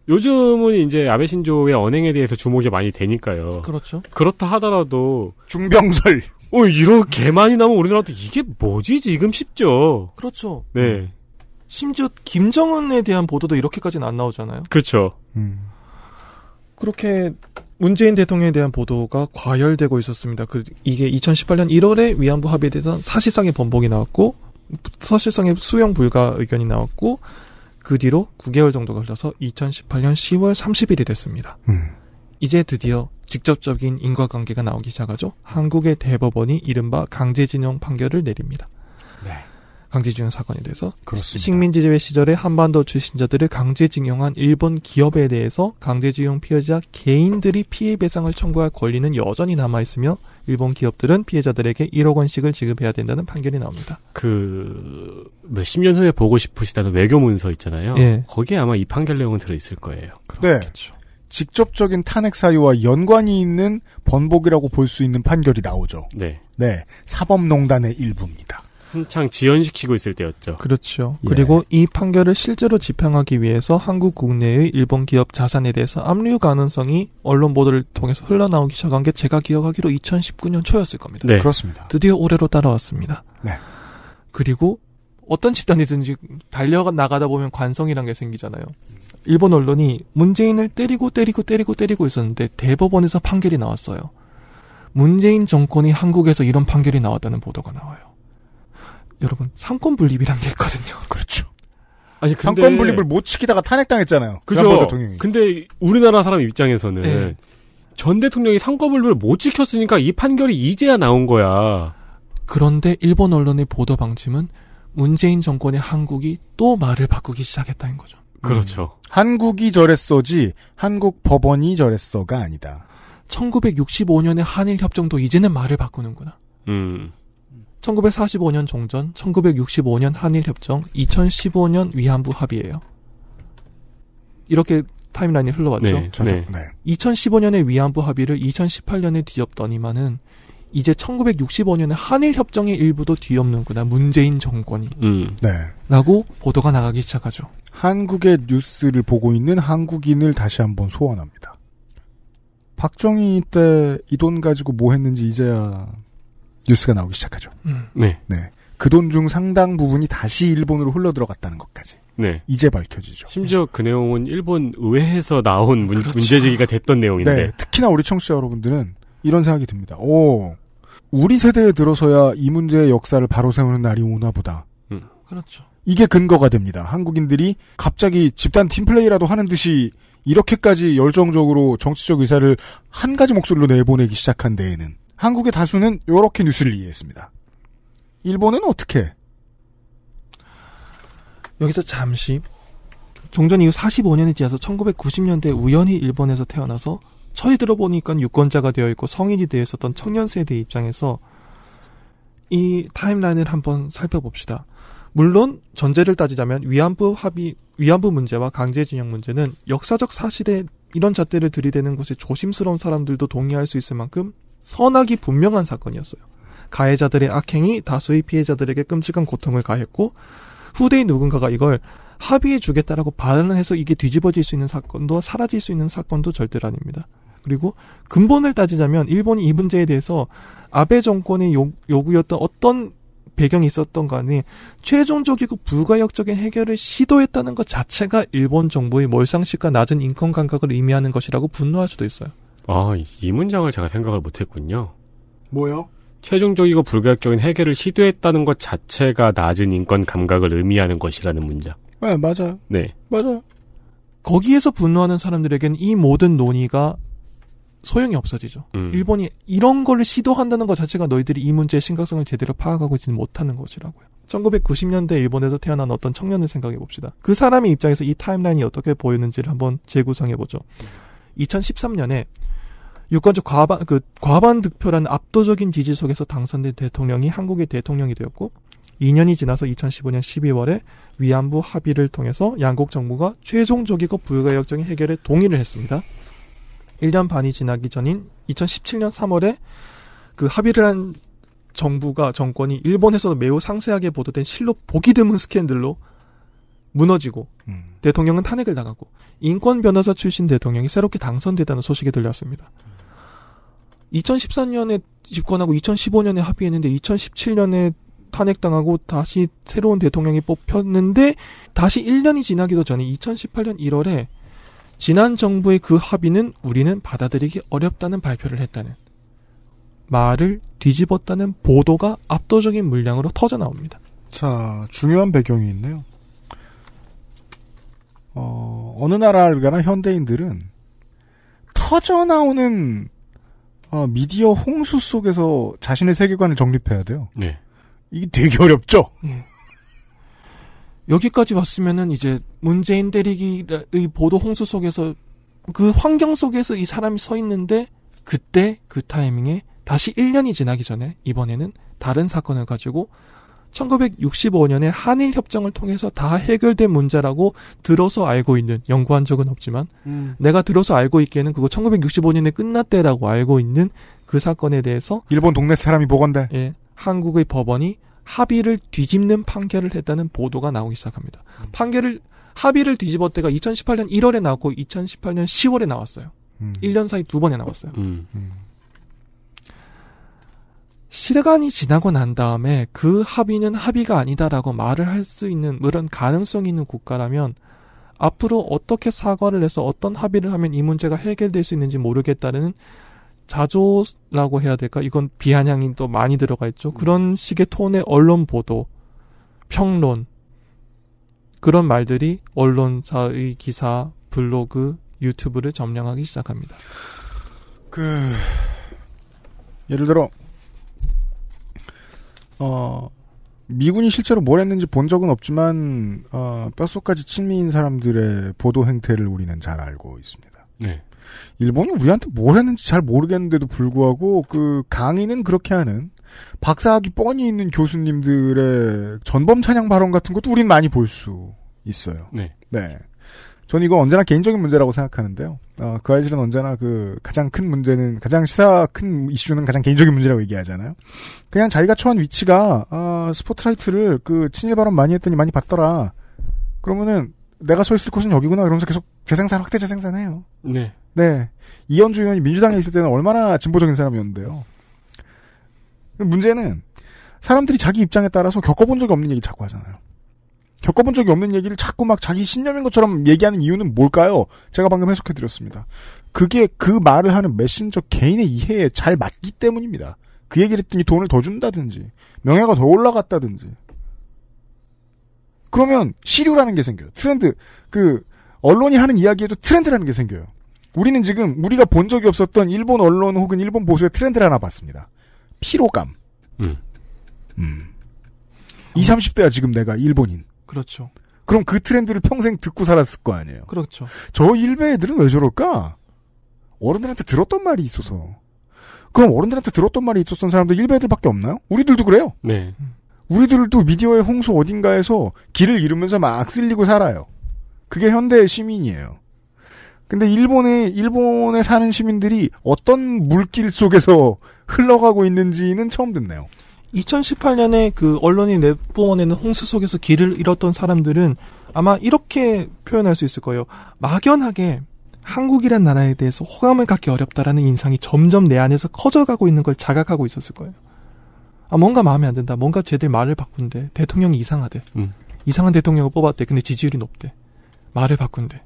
요즘은 이제 아베 신조의 언행에 대해서 주목이 많이 되니까요. 그렇죠. 그렇다 하더라도 중병설. 어이런개 많이 나면 우리나라도 이게 뭐지 지금 싶죠. 그렇죠. 네. 음. 심지어 김정은에 대한 보도도 이렇게까지는 안 나오잖아요. 그렇죠. 음. 그렇게 문재인 대통령에 대한 보도가 과열되고 있었습니다. 그 이게 2018년 1월에 위안부 합의에 대해서 사실상의 번복이 나왔고 사실상의 수용 불가 의견이 나왔고 그 뒤로 9개월 정도가 흘러서 2018년 10월 30일이 됐습니다. 음. 이제 드디어 직접적인 인과관계가 나오기 시작하죠. 한국의 대법원이 이른바 강제징용 판결을 내립니다. 네. 강제징용 사건이 돼서 그렇습니다. 식민지 제배 시절에 한반도 출신자들을 강제징용한 일본 기업에 대해서 강제징용 피해자 개인들이 피해 배상을 청구할 권리는 여전히 남아 있으며 일본 기업들은 피해자들에게 1억 원씩을 지급해야 된다는 판결이 나옵니다. 그 몇 십 년 후에 보고 싶으시다는 외교 문서 있잖아요. 예. 거기에 아마 이 판결 내용은 들어 있을 거예요. 네. 그렇겠죠. 네. 직접적인 탄핵 사유와 연관이 있는 번복이라고 볼 수 있는 판결이 나오죠. 네. 네. 사법농단의 일부입니다. 한창 지연시키고 있을 때였죠. 그렇죠. 예. 그리고 이 판결을 실제로 집행하기 위해서 한국 국내의 일본 기업 자산에 대해서 압류 가능성이 언론 보도를 통해서 흘러나오기 시작한 게 제가 기억하기로 2019년 초였을 겁니다. 네. 그렇습니다. 드디어 올해로 따라왔습니다. 네. 그리고 어떤 집단이든지 달려나가다 보면 관성이란 게 생기잖아요. 일본 언론이 문재인을 때리고 때리고 때리고 때리고 있었는데 대법원에서 판결이 나왔어요. 문재인 정권이 한국에서 이런 판결이 나왔다는 보도가 나와요. 여러분 상권 분립이란 게 있거든요. 그렇죠. 아니 근데 삼권 분립을 못 지키다가 탄핵당했잖아요. 그 그죠. 근데 우리나라 사람 입장에서는 네. 전 대통령이 상권 분립을 못 지켰으니까 이 판결이 이제야 나온 거야. 그런데 일본 언론의 보도 방침은 문재인 정권의 한국이 또 말을 바꾸기 시작했다는 거죠. 그렇죠. 음. 한국이 저랬어지 한국 법원이 저랬어가 아니다. 1965년의 한일 협정도 이제는 말을 바꾸는구나. 음. 1945년 종전, 1965년 한일협정, 2015년 위안부 합의예요. 이렇게 타임라인이 흘러왔죠. 네, 네. 2015년에 위안부 합의를 2018년에 뒤엎더니만은 이제 1965년에 한일 협정의 일부도 뒤엎는구나 문재인 정권이. 음. 네. 라고 보도가 나가기 시작하죠. 한국의 뉴스를 보고 있는 한국인을 다시 한번 소환합니다. 박정희 때 이 돈 가지고 뭐 했는지 이제야 뉴스가 나오기 시작하죠. 음. 네. 네. 그 돈 중 상당 부분이 다시 일본으로 흘러 들어갔다는 것까지. 네. 이제 밝혀지죠. 심지어 네. 그 내용은 일본 의회에서 나온 문, 그렇죠. 제제기가 됐던 내용인데. 네. 특히나 우리 청취자 여러분들은 이런 생각이 듭니다. 오, 우리 세대에 들어서야 이 문제의 역사를 바로 세우는 날이 오나 보다. 음. 그렇죠. 이게 근거가 됩니다. 한국인들이 갑자기 집단 팀플레이라도 하는 듯이 이렇게까지 열정적으로 정치적 의사를 한 가지 목소리로 내보내기 시작한 데에는 한국의 다수는 이렇게 뉴스를 이해했습니다. 일본은 어떻게? 여기서 잠시 종전 이후 45년이 지나서 1990년대 우연히 일본에서 태어나서 처리 들어보니까 유권자가 되어 있고 성인이 되어 있었던 청년 세대 입장에서 이 타임라인을 한번 살펴봅시다. 물론 전제를 따지자면 위안부 합의 위안부 문제와 강제 징용 문제는 역사적 사실에 이런 잣대를 들이대는 것에 조심스러운 사람들도 동의할 수 있을 만큼 선악이 분명한 사건이었어요. 가해자들의 악행이 다수의 피해자들에게 끔찍한 고통을 가했고 후대인 누군가가 이걸 합의해 주겠다라고 발언을 해서 이게 뒤집어질 수 있는 사건도 사라질 수 있는 사건도 절대로 아닙니다. 그리고 근본을 따지자면 일본이 이 문제에 대해서 아베 정권의 요구였던 어떤 배경이 있었던 간에 최종적이고 불가역적인 해결을 시도했다는 것 자체가 일본 정부의 몰상식과 낮은 인권 감각을 의미하는 것이라고 분노할 수도 있어요. 아, 이 문장을 제가 생각을 못했군요. 뭐요? 최종적이고 불가역적인 해결을 시도했다는 것 자체가 낮은 인권 감각을 의미하는 것이라는 문장. 네, 맞아요. 네. 맞아요. 거기에서 분노하는 사람들에겐 이 모든 논의가 소용이 없어지죠. 음. 일본이 이런 걸 시도한다는 것 자체가 너희들이 이 문제의 심각성을 제대로 파악하고 있지는 못하는 것이라고요. 1990년대 일본에서 태어난 어떤 청년을 생각해 봅시다. 그 사람의 입장에서 이 타임라인이 어떻게 보이는지를 한번 재구성해 보죠. 2013년에 음. 유권적 과반 그 과반 득표라는 압도적인 지지 속에서 당선된 대통령이 한국의 대통령이 되었고 2년이 지나서 2015년 12월에 위안부 합의를 통해서 양국 정부가 최종적이고 불가역적인 해결에 동의를 했습니다. 1년 반이 지나기 전인 2017년 3월에 그 합의를 한 정부가 정권이 일본에서도 매우 상세하게 보도된 실로 보기 드문 스캔들로 무너지고 음. 대통령은 탄핵을 당하고 인권 변호사 출신 대통령이 새롭게 당선됐다는 소식이 들렸습니다. 음. 2013년에 집권하고 2015년에 합의했는데 2017년에 탄핵당하고 다시 새로운 대통령이 뽑혔는데 다시 1년이 지나기도 전에 2018년 1월에 지난 정부의 그 합의는 우리는 받아들이기 어렵다는 발표를 했다는 말을 뒤집었다는 보도가 압도적인 물량으로 터져 나옵니다. 자, 중요한 배경이 있네요. 어, 어느 나라를 가나 현대인들은 터져 나오는 어, 미디어 홍수 속에서 자신의 세계관을 정립해야 돼요. 네. 이게 되게 어렵죠. 예. 여기까지 왔으면은 이제 문재인 대리기의 보도 홍수 속에서 그 환경 속에서 이 사람이 서 있는데 그때 그 타이밍에 다시 1년이 지나기 전에 이번에는 다른 사건을 가지고 1965년에 한일 협정을 통해서 다 해결된 문제라고 들어서 알고 있는 연구한 적은 없지만 음. 내가 들어서 알고 있기에는 그거 1965년에 끝났대라고 알고 있는 그 사건에 대해서 일본 동네 사람이 보건데 예, 한국의 법원이 합의를 뒤집는 판결을 했다는 보도가 나오기 시작합니다. 음. 판결을 합의를 뒤집었대가 2018년 1월에 나왔고 2018년 10월에 나왔어요. 음. 1년 사이 두 번에 나왔어요. 음. 음. 시간이 지나고 난 다음에 그 합의는 합의가 아니다라고 말을 할 수 있는 그런 가능성 있는 국가라면 앞으로 어떻게 사과를 해서 어떤 합의를 하면 이 문제가 해결될 수 있는지 모르겠다는 자조라고 해야 될까? 이건 비아냥이 또 많이 들어가 있죠. 음. 그런 식의 톤의 언론 보도, 평론, 그런 말들이 언론사의 기사, 블로그, 유튜브를 점령하기 시작합니다. 그, 예를 들어, 어, 미군이 실제로 뭘 했는지 본 적은 없지만 어, 뼛속까지 친미인 사람들의 보도 행태를 우리는 잘 알고 있습니다. 네. 일본이 우리한테 뭘 했는지 잘 모르겠는데도 불구하고 그 강의는 그렇게 하는 박사학위 뻔히 있는 교수님들의 전범 찬양 발언 같은 것도 우린 많이 볼 수 있어요. 네. 네. 저는 이거 언제나 개인적인 문제라고 생각하는데요. 어, 그 아이들은 언제나 그 가장 큰 문제는 가장 시사 큰 이슈는 가장 개인적인 문제라고 얘기하잖아요. 그냥 자기가 처한 위치가 어, 스포트라이트를 그 친일 발언 많이 했더니 많이 받더라. 그러면은 내가 서 있을 곳은 여기구나 그러면서 계속 재생산 확대 재생산해요. 네. 네. 이현주 의원이 민주당에 있을 때는 얼마나 진보적인 사람이었는데요. 문제는 사람들이 자기 입장에 따라서 겪어본 적이 없는 얘기 자꾸 하잖아요. 겪어본 적이 없는 얘기를 자꾸 막 자기 신념인 것처럼 얘기하는 이유는 뭘까요? 제가 방금 해석해드렸습니다. 그게 그 말을 하는 메신저 개인의 이해에 잘 맞기 때문입니다. 그 얘기를 했더니 돈을 더 준다든지, 명예가 더 올라갔다든지. 그러면 시류라는 게 생겨요. 트렌드. 그, 언론이 하는 이야기에도 트렌드라는 게 생겨요. 우리는 지금 우리가 본 적이 없었던 일본 언론 혹은 일본 보수의 트렌드를 하나 봤습니다. 피로감. 음. 음. 20, 30대야 지금 내가 일본인. 그렇죠. 그럼 그 트렌드를 평생 듣고 살았을 거 아니에요. 그렇죠. 저 일베 애들은 왜 저럴까? 어른들한테 들었던 말이 있어서. 그럼 어른들한테 들었던 말이 있었던 사람도 일베 애들밖에 없나요? 우리들도 그래요. 네. 우리들도 미디어의 홍수 어딘가에서 길을 잃으면서 막 쓸리고 살아요. 그게 현대의 시민이에요. 근데 일본에 일본에 사는 시민들이 어떤 물길 속에서 흘러가고 있는지는 처음 듣네요. 2018년에 그 언론이 내뿜어내는 홍수 속에서 길을 잃었던 사람들은 아마 이렇게 표현할 수 있을 거예요. 막연하게 한국이란 나라에 대해서 호감을 갖기 어렵다라는 인상이 점점 내 안에서 커져가고 있는 걸 자각하고 있었을 거예요. 아, 뭔가 마음에 안 든다. 뭔가 쟤들 말을 바꾼대. 대통령이 이상하대. 음. 이상한 대통령을 뽑았대. 근데 지지율이 높대. 말을 바꾼대.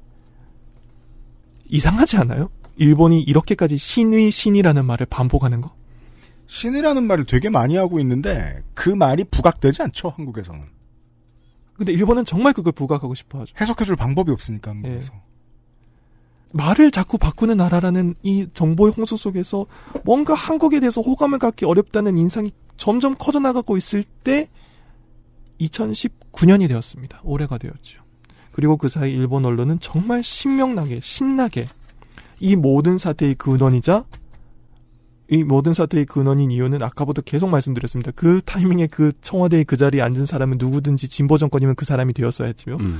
이상하지 않아요? 일본이 이렇게까지 신의 신이라는 말을 반복하는 거? 신이라는 말을 되게 많이 하고 있는데 그 말이 부각되지 않죠 한국에서는. 근데 일본은 정말 그걸 부각하고 싶어하죠. 해석해줄 방법이 없으니까 한국에서. 예. 말을 자꾸 바꾸는 나라라는 이 정보의 홍수 속에서 뭔가 한국에 대해서 호감을 갖기 어렵다는 인상이 점점 커져나가고 있을 때 2019년이 되었습니다. 올해가 되었죠. 그리고 그 사이 일본 언론은 정말 신명나게 신나게 이 모든 사태의 근원이자 이 모든 사태의 근원인 이유는 아까부터 계속 말씀드렸습니다. 그 타이밍에 그 청와대의 그 자리에 앉은 사람은 누구든지 진보 정권이면 그 사람이 되었어야 했지요. 음.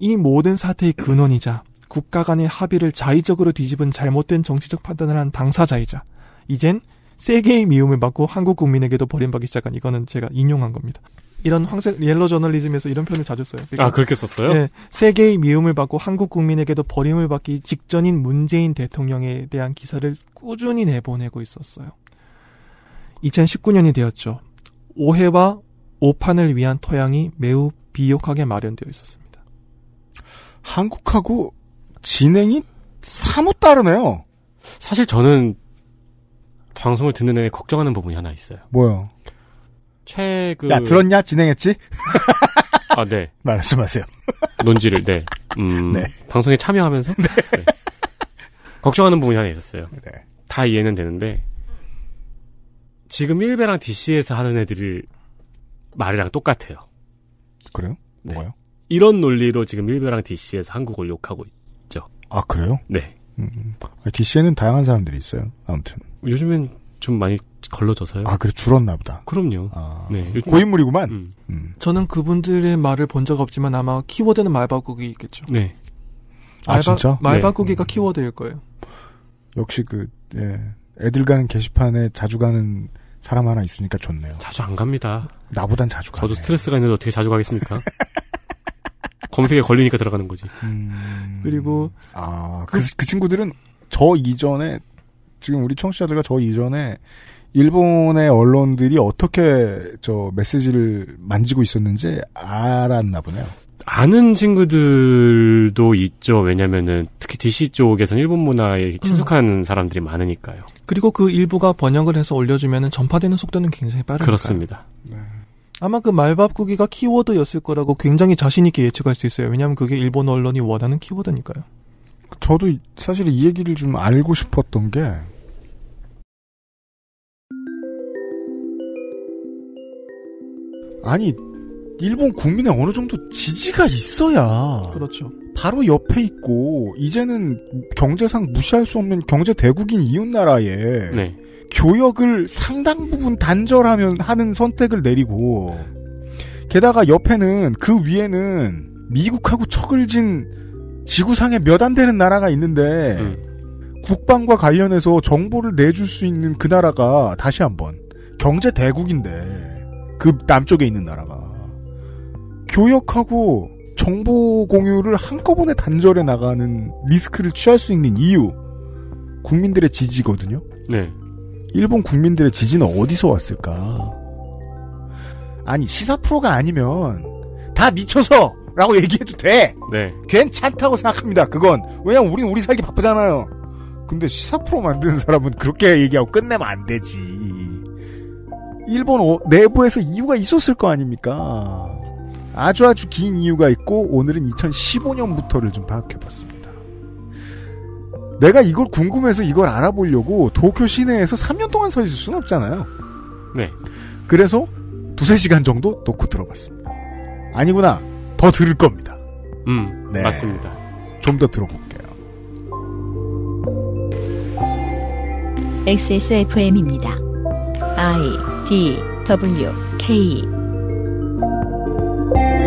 이 모든 사태의 근원이자 국가 간의 합의를 자의적으로 뒤집은 잘못된 정치적 판단을 한 당사자이자 이젠 세계의 미움을 받고 한국 국민에게도 버림받기 시작한 이거는 제가 인용한 겁니다. 이런 황색 옐로 저널리즘에서 이런 표현을 자주 써요. 그러니까, 아 그렇게 썼어요? 네, 세계의 미움을 받고 한국 국민에게도 버림을 받기 직전인 문재인 대통령에 대한 기사를 꾸준히 내보내고 있었어요. 2019년이 되었죠. 오해와 오판을 위한 토양이 매우 비옥하게 마련되어 있었습니다. 한국하고 진행이 사뭇 다르네요. 사실 저는 방송을 듣는 내내 걱정하는 부분이 하나 있어요. 뭐요? 최근 그 야 들었냐 진행했지? 아 네. 말씀하세요. 논지를 네. 음, 네. 방송에 참여하면서 네. 네. 걱정하는 부분이 하나 있었어요. 네. 다 이해는 되는데 지금 1배랑 DC에서 하는 애들이 말이랑 똑같아요. 그래요? 네. 뭐가요? 네. 이런 논리로 지금 1배랑 DC에서 한국을 욕하고 있죠. 아, 그래요? 네. 음, DC에는 음. 다양한 사람들이 있어요. 아무튼. 요즘엔 좀 많이 걸러져서요. 아, 그래 줄었나 보다. 그럼요. 아, 네. 고인물이구만. 음. 음. 저는 그분들의 말을 본 적 없지만 아마 키워드는 말바꾸기겠죠. 네. 아, 말바, 진짜? 말바꾸기가 네. 음. 키워드일 거예요. 역시 그 예, 애들 가는 게시판에 자주 가는 사람 하나 있으니까 좋네요. 자주 안 갑니다. 나보단 자주 가. 저도 스트레스가 있는데 어떻게 자주 가겠습니까? 검색에 걸리니까 들어가는 거지. 음... 그리고 아그 그, 그 친구들은 저 이전에 지금 우리 청취자들과 저 이전에 일본의 언론들이 어떻게 저 메시지를 만지고 있었는지 알았나 보네요. 아는 친구들도 있죠. 왜냐면은 특히 DC 쪽에선 일본 문화에 음. 친숙한 음. 사람들이 많으니까요. 그리고 그 일부가 번역을 해서 올려주면 전파되는 속도는 굉장히 빠르니까 그렇습니다. 네. 아마 그 말밥꾸기가 키워드였을 거라고 굉장히 자신있게 예측할 수 있어요. 왜냐하면 그게 일본 언론이 원하는 키워드니까요. 저도 사실 이 얘기를 좀 알고 싶었던 게 아니 일본 국민의 어느 정도 지지가 있어야 그렇죠. 바로 옆에 있고 이제는 경제상 무시할 수 없는 경제 대국인 이웃 나라에 네. 교역을 상당 부분 단절하면 하는 선택을 내리고 게다가 옆에는 그 위에는 미국하고 척을 진 지구상에 몇 안 되는 나라가 있는데 음. 국방과 관련해서 정보를 내줄 수 있는 그 나라가 다시 한번 경제 대국인데 그 남쪽에 있는 나라가 교역하고 정보 공유를 한꺼번에 단절해 나가는 리스크를 취할 수 있는 이유 국민들의 지지거든요. 네. 일본 국민들의 지지는 어디서 왔을까? 아니 시사 프로가 아니면 다 미쳐서 라고 얘기해도 돼. 네. 괜찮다고 생각합니다. 그건 왜냐면 우린 우리 살기 바쁘잖아요. 근데 시사 프로 만드는 사람은 그렇게 얘기하고 끝내면 안 되지. 일본 어, 내부에서 이유가 있었을 거 아닙니까? 아주 아주 긴 이유가 있고 오늘은 2015년부터를 좀 파악해봤습니다. 내가 이걸 궁금해서 이걸 알아보려고 도쿄 시내에서 3년 동안 서 있을 수 없잖아요. 네. 그래서 두세 시간 정도 놓고 들어봤습니다. 아니구나. 더 들을 겁니다. 음, 네. 맞습니다. 좀 더 들어볼게요. XSFM입니다. I D W K Thank you.